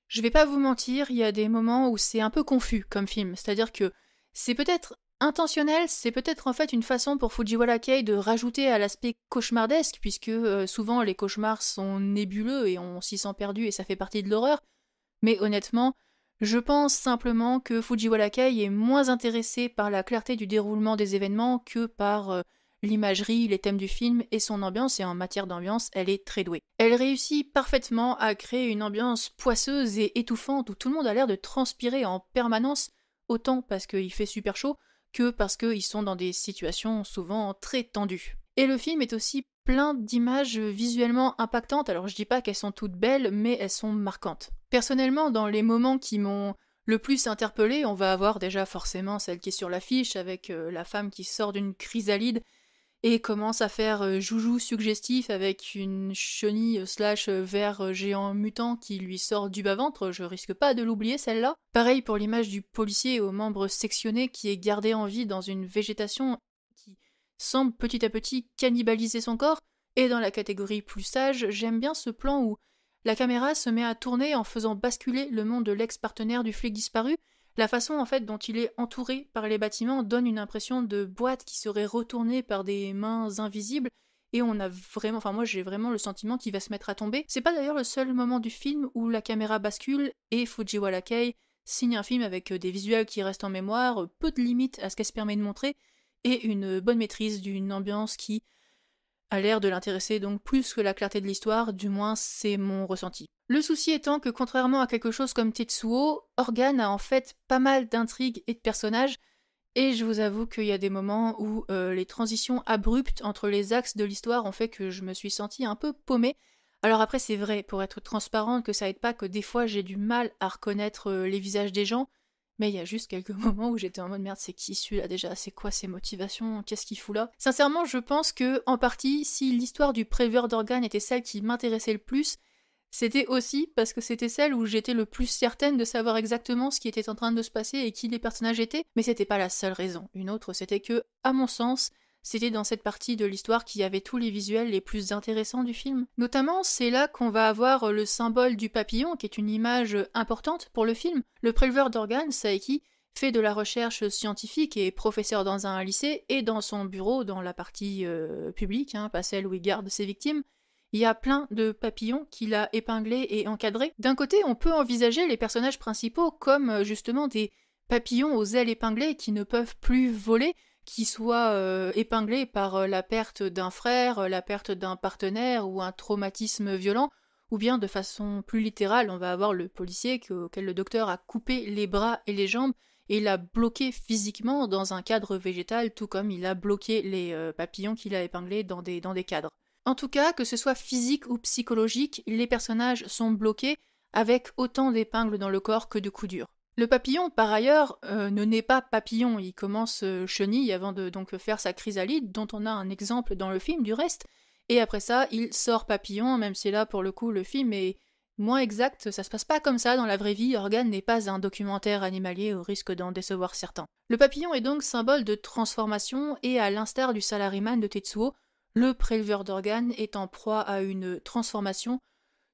Je vais pas vous mentir, il y a des moments où c'est un peu confus comme film, c'est-à-dire que c'est peut-être intentionnel, c'est peut-être en fait une façon pour Fujiwara Kei de rajouter à l'aspect cauchemardesque, puisque euh, souvent les cauchemars sont nébuleux et on s'y sent perdu et ça fait partie de l'horreur, mais honnêtement, je pense simplement que Fujiwara Kei est moins intéressé par la clarté du déroulement des événements que par euh, l'imagerie, les thèmes du film et son ambiance, et en matière d'ambiance, elle est très douée. Elle réussit parfaitement à créer une ambiance poisseuse et étouffante où tout le monde a l'air de transpirer en permanence, autant parce qu'il fait super chaud que parce qu'ils sont dans des situations souvent très tendues. Et le film est aussi plein d'images euh, visuellement impactantes. Alors je dis pas qu'elles sont toutes belles, mais elles sont marquantes. Personnellement, dans les moments qui m'ont le plus interpellé, on va avoir déjà forcément celle qui est sur l'affiche avec euh, la femme qui sort d'une chrysalide et commence à faire euh, joujou suggestif avec une chenille slash vert géant mutant qui lui sort du bas-ventre, je risque pas de l'oublier celle-là. Pareil pour l'image du policier aux membres sectionnés qui est gardé en vie dans une végétation semble petit à petit cannibaliser son corps, et dans la catégorie plus sage, j'aime bien ce plan où la caméra se met à tourner en faisant basculer le monde de l'ex-partenaire du flic disparu. La façon en fait dont il est entouré par les bâtiments donne une impression de boîte qui serait retournée par des mains invisibles et on a vraiment, enfin moi j'ai vraiment le sentiment qu'il va se mettre à tomber. C'est pas d'ailleurs le seul moment du film où la caméra bascule et Fujiwara Kei signe un film avec euh, des visuels qui restent en mémoire, peu de limites à ce qu'elle se permet de montrer, et une bonne maîtrise d'une ambiance qui a l'air de l'intéresser donc plus que la clarté de l'histoire, du moins c'est mon ressenti. Le souci étant que contrairement à quelque chose comme Tetsuo, Organe a en fait pas mal d'intrigues et de personnages, et je vous avoue qu'il y a des moments où euh, les transitions abruptes entre les axes de l'histoire ont fait que je me suis sentie un peu paumée. Alors après c'est vrai, pour être transparente, que ça aide pas que des fois j'ai du mal à reconnaître euh, les visages des gens, mais il y a juste quelques moments où j'étais en mode merde, c'est qui celui-là déjà C'est quoi ses motivations Qu'est-ce qu'il fout là Sincèrement, je pense que, en partie, si l'histoire du préveur d'organes était celle qui m'intéressait le plus, c'était aussi parce que c'était celle où j'étais le plus certaine de savoir exactement ce qui était en train de se passer et qui les personnages étaient, mais c'était pas la seule raison. Une autre, c'était que, à mon sens, c'était dans cette partie de l'histoire qu'il y avait tous les visuels les plus intéressants du film. Notamment, c'est là qu'on va avoir euh, le symbole du papillon, qui est une image euh, importante pour le film. Le préleveur d'organes, Saeki, fait de la recherche scientifique et professeur dans un lycée et dans son bureau, dans la partie euh, publique, hein, pas celle où il garde ses victimes, il y a plein de papillons qu'il a épinglés et encadrés. D'un côté, on peut envisager les personnages principaux comme justement des papillons aux ailes épinglées qui ne peuvent plus voler, qui soit euh, épinglé par euh, la perte d'un frère, euh, la perte d'un partenaire ou un traumatisme violent, ou bien de façon plus littérale, on va avoir le policier auquel le docteur a coupé les bras et les jambes et l'a bloqué physiquement dans un cadre végétal, tout comme il a bloqué les papillons qu'il a épinglés dans des, dans des cadres. En tout cas, que ce soit physique ou psychologique, les personnages sont bloqués avec autant d'épingles dans le corps que de coups durs. Le papillon, par ailleurs, euh, ne naît pas papillon, il commence euh, chenille avant de donc faire sa chrysalide, dont on a un exemple dans le film du reste, et après ça, il sort papillon, même si là, pour le coup, le film est moins exact, ça se passe pas comme ça dans la vraie vie, Organe n'est pas un documentaire animalier au risque d'en décevoir certains. Le papillon est donc symbole de transformation, et à l'instar du salariman de Tetsuo, le préleveur d'organes est en proie à une transformation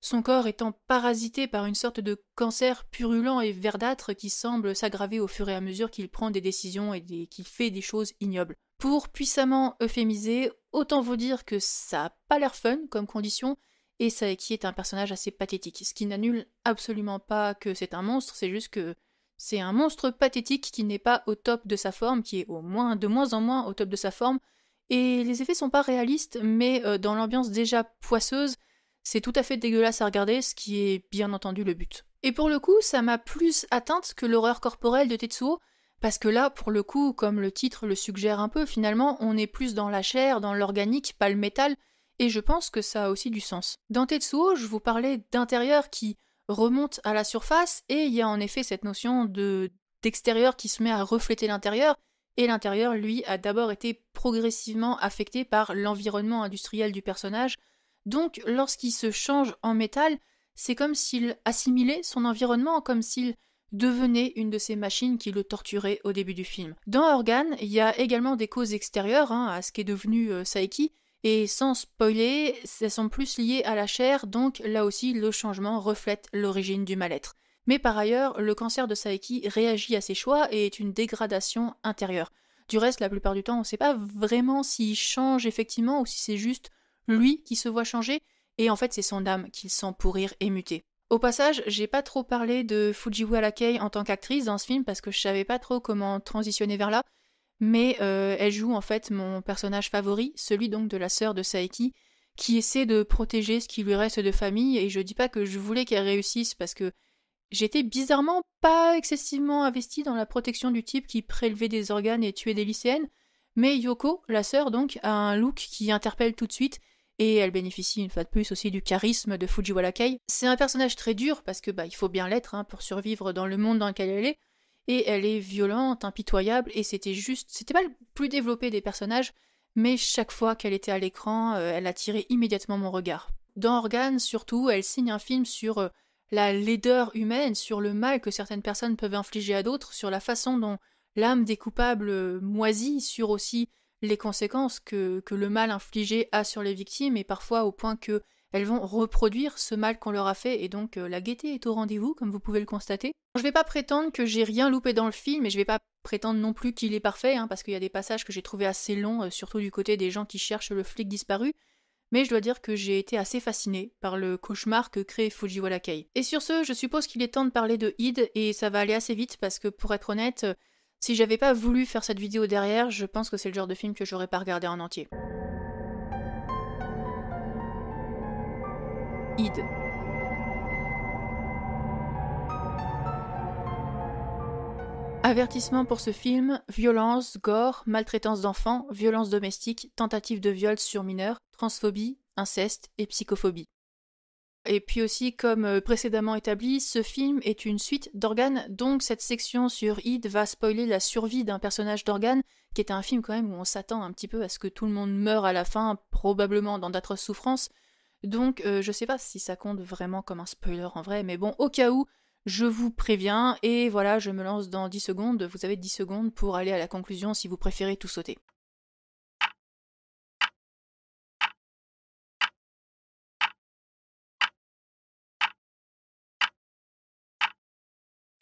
son corps étant parasité par une sorte de cancer purulent et verdâtre qui semble s'aggraver au fur et à mesure qu'il prend des décisions et qu'il fait des choses ignobles. Pour puissamment euphémiser, autant vous dire que ça n'a pas l'air fun comme condition, et ça, qui est un personnage assez pathétique. Ce qui n'annule absolument pas que c'est un monstre, c'est juste que c'est un monstre pathétique qui n'est pas au top de sa forme, qui est au moins de moins en moins au top de sa forme, et les effets sont pas réalistes, mais euh, dans l'ambiance déjà poisseuse, c'est tout à fait dégueulasse à regarder, ce qui est bien entendu le but. Et pour le coup, ça m'a plus atteinte que l'horreur corporelle de Tetsuo, parce que là, pour le coup, comme le titre le suggère un peu, finalement, on est plus dans la chair, dans l'organique, pas le métal, et je pense que ça a aussi du sens. Dans Tetsuo, je vous parlais d'intérieur qui remonte à la surface, et il y a en effet cette notion de d'extérieur qui se met à refléter l'intérieur, et l'intérieur, lui, a d'abord été progressivement affecté par l'environnement industriel du personnage, donc lorsqu'il se change en métal, c'est comme s'il assimilait son environnement, comme s'il devenait une de ces machines qui le torturaient au début du film. Dans Organ, il y a également des causes extérieures hein, à ce qu'est devenu euh, Saeki, et sans spoiler, elles sont plus liées à la chair, donc là aussi le changement reflète l'origine du mal-être. Mais par ailleurs, le cancer de Saeki réagit à ses choix et est une dégradation intérieure. Du reste, la plupart du temps, on ne sait pas vraiment s'il change effectivement ou si c'est juste lui qui se voit changer, et en fait c'est son âme qu'il sent pourrir et muter. Au passage, j'ai pas trop parlé de Fujiwara Kei en tant qu'actrice dans ce film parce que je savais pas trop comment transitionner vers là, mais euh, elle joue en fait mon personnage favori, celui donc de la sœur de Saeki, qui essaie de protéger ce qui lui reste de famille, et je dis pas que je voulais qu'elle réussisse parce que j'étais bizarrement pas excessivement investie dans la protection du type qui prélevait des organes et tuait des lycéennes, mais Yoko, la sœur donc, a un look qui interpelle tout de suite et elle bénéficie une fois de plus aussi du charisme de Fujiwara Kei. C'est un personnage très dur parce que bah, il faut bien l'être hein, pour survivre dans le monde dans lequel elle est, et elle est violente, impitoyable, et c'était juste, c'était pas le plus développé des personnages, mais chaque fois qu'elle était à l'écran, euh, elle attirait immédiatement mon regard. Dans Organ, surtout, elle signe un film sur euh, la laideur humaine, sur le mal que certaines personnes peuvent infliger à d'autres, sur la façon dont l'âme des coupables euh, moisit, sur aussi les conséquences que, le mal infligé a sur les victimes et parfois au point que elles vont reproduire ce mal qu'on leur a fait et donc euh, la gaieté est au rendez-vous comme vous pouvez le constater. Je vais pas prétendre que j'ai rien loupé dans le film et je vais pas prétendre non plus qu'il est parfait hein, parce qu'il y a des passages que j'ai trouvé assez longs euh, surtout du côté des gens qui cherchent le flic disparu mais je dois dire que j'ai été assez fasciné par le cauchemar que crée Fujiwara Kei. Et sur ce, je suppose qu'il est temps de parler de Id et ça va aller assez vite parce que pour être honnête, euh, si j'avais pas voulu faire cette vidéo derrière, je pense que c'est le genre de film que j'aurais pas regardé en entier. Avertissement pour ce film, violence, gore, maltraitance d'enfants, violence domestique, tentative de viol sur mineurs, transphobie, inceste et psychophobie. Et puis aussi, comme euh, précédemment établi, ce film est une suite d'organes, donc cette section sur Id va spoiler la survie d'un personnage d'organes, qui est un film quand même où on s'attend un petit peu à ce que tout le monde meure à la fin, probablement dans d'atroces souffrances. Donc euh, je sais pas si ça compte vraiment comme un spoiler en vrai, mais bon, au cas où, je vous préviens, et voilà, je me lance dans 10 secondes, vous avez 10 secondes pour aller à la conclusion si vous préférez tout sauter.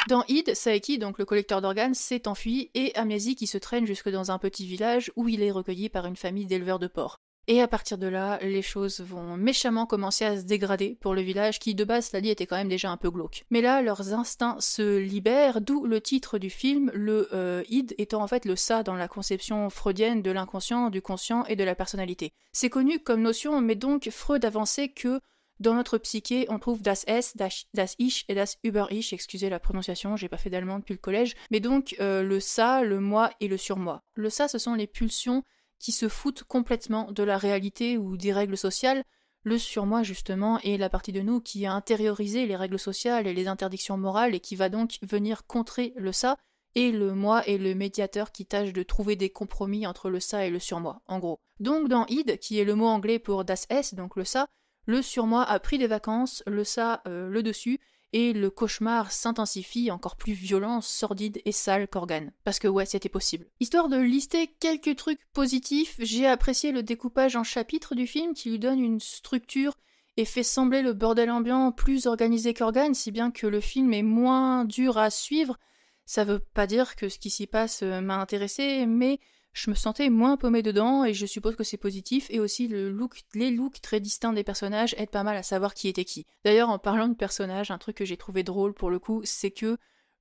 Dans Id, Saeki, donc le collecteur d'organes, s'est enfui et Amnésie qui se traîne jusque dans un petit village où il est recueilli par une famille d'éleveurs de porcs. Et à partir de là, les choses vont méchamment commencer à se dégrader pour le village qui, de base, la dit, était quand même déjà un peu glauque. Mais là, leurs instincts se libèrent, d'où le titre du film, le euh, id étant en fait le ça dans la conception freudienne de l'inconscient, du conscient et de la personnalité. C'est connu comme notion, mais donc Freud avançait que dans notre psyché, on trouve das S, das, Ich et das Über-Ich. Excusez la prononciation, j'ai pas fait d'allemand depuis le collège. Mais donc euh, le ça, le moi et le surmoi. Le ça, ce sont les pulsions qui se foutent complètement de la réalité ou des règles sociales. Le surmoi, justement, est la partie de nous qui a intériorisé les règles sociales et les interdictions morales et qui va donc venir contrer le ça. Et le moi est le médiateur qui tâche de trouver des compromis entre le ça et le surmoi, en gros. Donc dans id, qui est le mot anglais pour das es », donc le ça, le surmoi a pris des vacances, le ça euh, le dessus, et le cauchemar s'intensifie, encore plus violent, sordide et sale qu'Organe. Parce que ouais, c'était possible. Histoire de lister quelques trucs positifs, j'ai apprécié le découpage en chapitres du film qui lui donne une structure et fait sembler le bordel ambiant plus organisé qu'Organe, si bien que le film est moins dur à suivre. Ça veut pas dire que ce qui s'y passe euh, m'a intéressé, mais je me sentais moins paumée dedans et je suppose que c'est positif et aussi le look, les looks très distincts des personnages aident pas mal à savoir qui était qui. D'ailleurs en parlant de personnages, un truc que j'ai trouvé drôle pour le coup, c'est que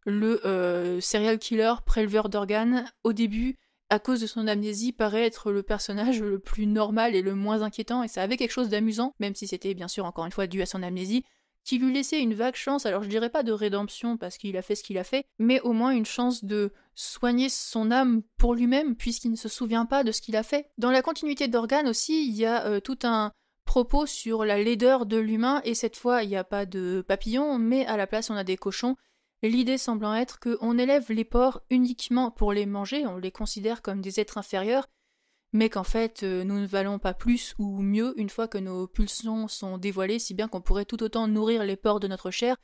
le euh, serial killer préleveur d'organes au début à cause de son amnésie, paraît être le personnage le plus normal et le moins inquiétant, et ça avait quelque chose d'amusant, même si c'était bien sûr encore une fois dû à son amnésie, qui lui laissait une vague chance, alors je dirais pas de rédemption parce qu'il a fait ce qu'il a fait, mais au moins une chance de soigner son âme pour lui-même puisqu'il ne se souvient pas de ce qu'il a fait. Dans la continuité d'organes aussi, il y a euh, tout un propos sur la laideur de l'humain et cette fois il n'y a pas de papillons, mais à la place on a des cochons. L'idée semblant être qu'on élève les porcs uniquement pour les manger, on les considère comme des êtres inférieurs mais qu'en fait euh, nous ne valons pas plus ou mieux une fois que nos pulsions sont dévoilées, si bien qu'on pourrait tout autant nourrir les pores de notre chair,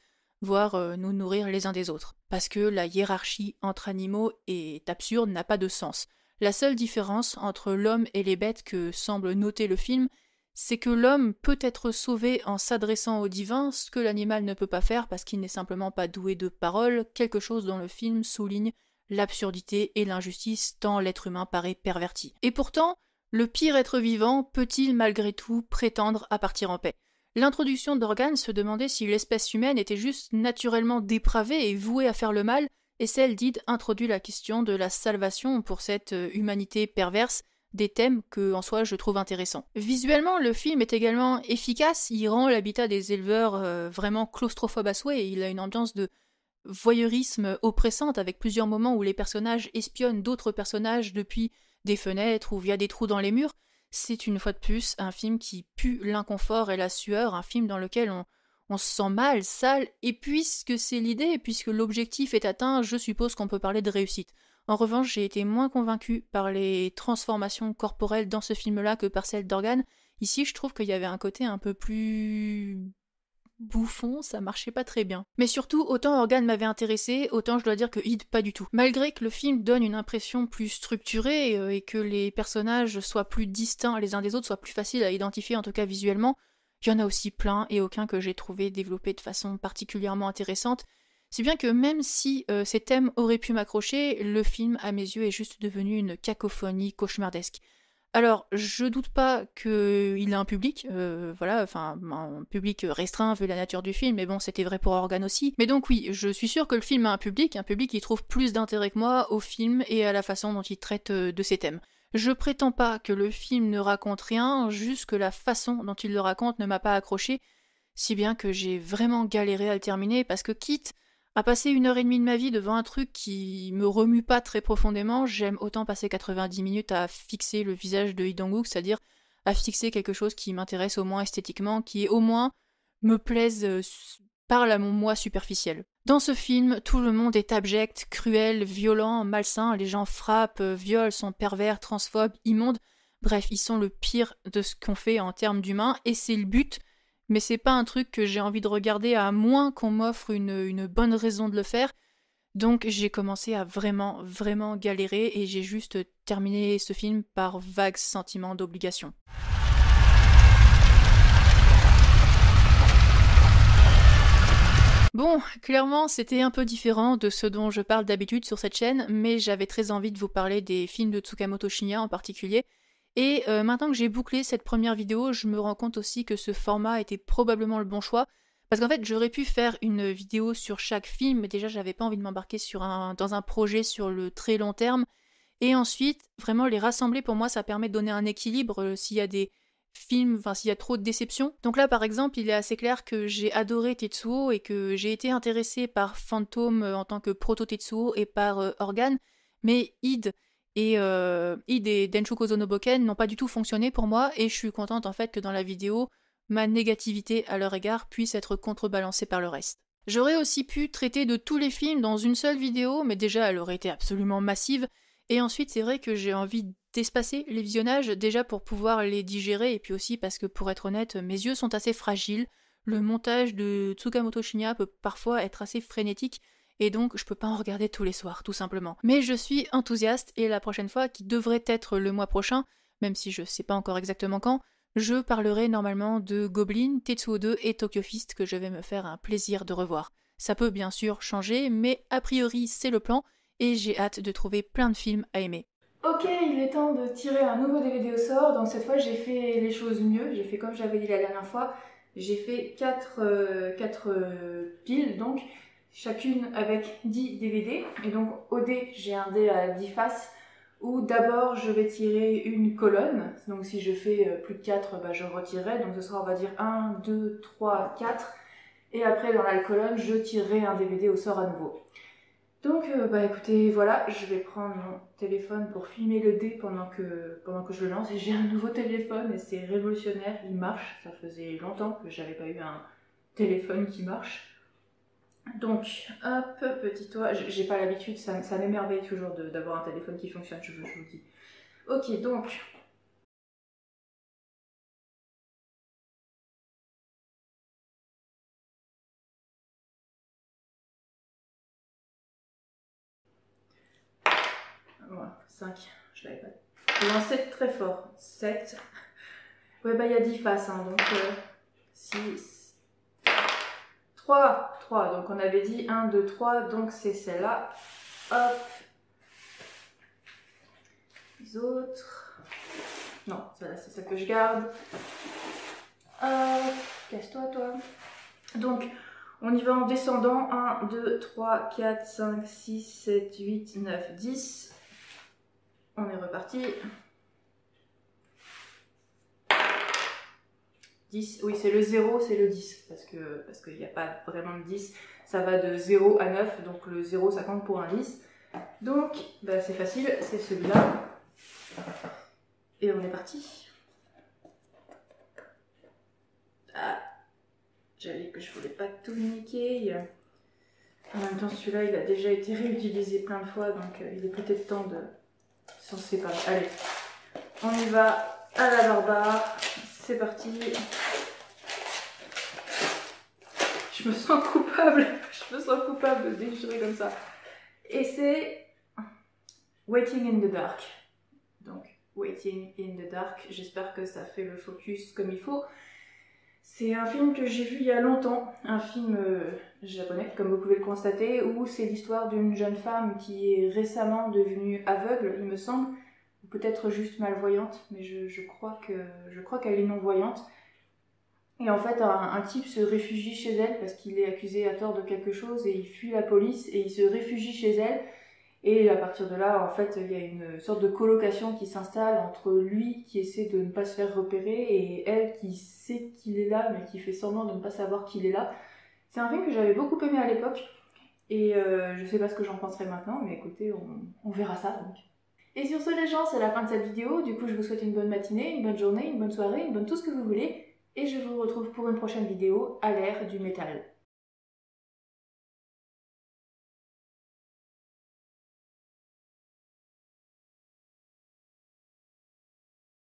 voire euh, nous nourrir les uns des autres. Parce que la hiérarchie entre animaux est absurde, n'a pas de sens. La seule différence entre l'homme et les bêtes que semble noter le film, c'est que l'homme peut être sauvé en s'adressant au divin, ce que l'animal ne peut pas faire parce qu'il n'est simplement pas doué de parole, quelque chose dont le film souligne l'absurdité et l'injustice tant l'être humain paraît perverti. Et pourtant, le pire être vivant peut-il malgré tout prétendre à partir en paix L'introduction d'organes se demandait si l'espèce humaine était juste naturellement dépravée et vouée à faire le mal, et celle d'Ide introduit la question de la salvation pour cette euh, humanité perverse, des thèmes que en soi je trouve intéressants. Visuellement, le film est également efficace, il rend l'habitat des éleveurs euh, vraiment claustrophobe à souhait, et il a une ambiance de voyeurisme oppressante avec plusieurs moments où les personnages espionnent d'autres personnages depuis des fenêtres ou via des trous dans les murs. C'est une fois de plus un film qui pue l'inconfort et la sueur, un film dans lequel on, on se sent mal, sale, et puisque c'est l'idée, puisque l'objectif est atteint, je suppose qu'on peut parler de réussite. En revanche, j'ai été moins convaincu par les transformations corporelles dans ce film-là que par celles d'Organe. Ici, je trouve qu'il y avait un côté un peu plus bouffon, ça marchait pas très bien. Mais surtout, autant Organ m'avait intéressé, autant je dois dire que Hyde pas du tout. Malgré que le film donne une impression plus structurée euh, et que les personnages soient plus distincts les uns des autres, soient plus faciles à identifier en tout cas visuellement, il y en a aussi plein et aucun que j'ai trouvé développé de façon particulièrement intéressante. Si bien que même si euh, ces thèmes auraient pu m'accrocher, le film, à mes yeux, est juste devenu une cacophonie cauchemardesque. Alors, je doute pas qu'il a un public, euh, voilà, enfin, un public restreint vu la nature du film, mais bon, c'était vrai pour Organ aussi. Mais donc, oui, je suis sûre que le film a un public, un public qui trouve plus d'intérêt que moi au film et à la façon dont il traite euh, de ses thèmes. Je prétends pas que le film ne raconte rien, juste que la façon dont il le raconte ne m'a pas accroché, si bien que j'ai vraiment galéré à le terminer, parce que quitte à passer une heure et demie de ma vie devant un truc qui me remue pas très profondément, j'aime autant passer 90 minutes à fixer le visage de Hidangook, c'est-à-dire à fixer quelque chose qui m'intéresse au moins esthétiquement, qui au moins me plaise, euh, par à mon moi superficiel. Dans ce film, tout le monde est abject, cruel, violent, malsain, les gens frappent, euh, violent, sont pervers, transphobes, immondes, bref, ils sont le pire de ce qu'on fait en termes d'humains, et c'est le but mais c'est pas un truc que j'ai envie de regarder à moins qu'on m'offre une, une, bonne raison de le faire. Donc j'ai commencé à vraiment, vraiment galérer et j'ai juste terminé ce film par vague sentiment d'obligation. Bon, clairement, c'était un peu différent de ce dont je parle d'habitude sur cette chaîne, mais j'avais très envie de vous parler des films de Tsukamoto Shinya en particulier, et euh, maintenant que j'ai bouclé cette première vidéo, je me rends compte aussi que ce format était probablement le bon choix. Parce qu'en fait, j'aurais pu faire une vidéo sur chaque film, mais déjà, j'avais pas envie de m'embarquer dans un projet sur le très long terme. Et ensuite, vraiment, les rassembler, pour moi, ça permet de donner un équilibre euh, s'il y a des films, enfin, s'il y a trop de déceptions. Donc là, par exemple, il est assez clair que j'ai adoré Tetsuo et que j'ai été intéressée par Phantom euh, en tant que proto-Tetsuo et par Organe, mais Id, et euh, Id et Zonoboken n'ont pas du tout fonctionné pour moi et je suis contente en fait que dans la vidéo, ma négativité à leur égard puisse être contrebalancée par le reste. J'aurais aussi pu traiter de tous les films dans une seule vidéo, mais déjà elle aurait été absolument massive, et ensuite c'est vrai que j'ai envie d'espacer les visionnages déjà pour pouvoir les digérer, et puis aussi parce que pour être honnête, mes yeux sont assez fragiles, le montage de Tsukamoto Shinya peut parfois être assez frénétique, et donc je peux pas en regarder tous les soirs, tout simplement. Mais je suis enthousiaste et la prochaine fois, qui devrait être le mois prochain, même si je sais pas encore exactement quand, je parlerai normalement de Goblin, Tetsuo 2 et Tokyo Fist que je vais me faire un plaisir de revoir. Ça peut bien sûr changer, mais a priori c'est le plan et j'ai hâte de trouver plein de films à aimer. Ok, il est temps de tirer un nouveau DVD au sort, donc cette fois j'ai fait les choses mieux, j'ai fait comme j'avais dit la dernière fois, j'ai fait 4, euh, euh, piles donc chacune avec 10 DVD. Et donc au dé, j'ai un dé à 10 faces où d'abord je vais tirer une colonne. Donc si je fais euh, plus de 4, bah, je retirerai. Donc ce sera on va dire 1, 2, 3, 4. Et après dans la colonne, je tirerai un DVD au sort à nouveau. Donc euh, bah écoutez, voilà, je vais prendre mon téléphone pour filmer le dé pendant que, pendant que je le lance. Et j'ai un nouveau téléphone et c'est révolutionnaire, il marche. Ça faisait longtemps que j'avais pas eu un téléphone qui marche. Donc, hop, petit toit, J'ai pas l'habitude, ça, m'émerveille toujours d'avoir un téléphone qui fonctionne, je, vous le dis. Ok, donc, Voilà, 5. Je l'avais pas. 7 très fort. 7. Ouais, bah, il y a 10 faces, hein, donc 6, euh, 6. 3, 3. Donc on avait dit 1, 2, 3, donc c'est celle-là. Hop. Les autres. Non, celle-là c'est celle que je garde. Hop, casse-toi toi. Donc on y va en descendant. 1, 2, 3, 4, 5, 6, 7, 8, 9, 10. On est reparti. 10, oui, c'est le 0, c'est le 10, parce que parce qu'il n'y a pas vraiment de 10. Ça va de 0 à 9, donc le 0, ça compte pour un 10. Donc, bah, c'est facile, c'est celui-là. Et on est parti. Ah, j'avais que je voulais pas tout niquer. En même temps, celui-là, il a déjà été réutilisé plein de fois, donc euh, il est peut-être temps de s'en séparer. Allez, on y va à la barbare. C'est parti. Je me sens coupable. Je me sens coupable de déchirer comme ça. Et c'est Waiting in the Dark. Donc, Waiting in the Dark. J'espère que ça fait le focus comme il faut. C'est un film que j'ai vu il y a longtemps, un film euh, japonais, comme vous pouvez le constater, où c'est l'histoire d'une jeune femme qui est récemment devenue aveugle, il me semble, peut-être juste malvoyante, mais je, crois qu'elle est non-voyante. Et en fait, un, type se réfugie chez elle parce qu'il est accusé à tort de quelque chose et il fuit la police et il se réfugie chez elle. Et à partir de là, en fait, il y a une sorte de colocation qui s'installe entre lui qui essaie de ne pas se faire repérer et elle qui sait qu'il est là mais qui fait semblant de ne pas savoir qu'il est là. C'est un film que j'avais beaucoup aimé à l'époque et euh, je sais pas ce que j'en penserai maintenant, mais écoutez, on, on verra ça donc. Et sur ce les gens, c'est la fin de cette vidéo. Du coup, je vous souhaite une bonne matinée, une bonne journée, une bonne soirée, une bonne tout ce que vous voulez. Et je vous retrouve pour une prochaine vidéo à l'ère du métal.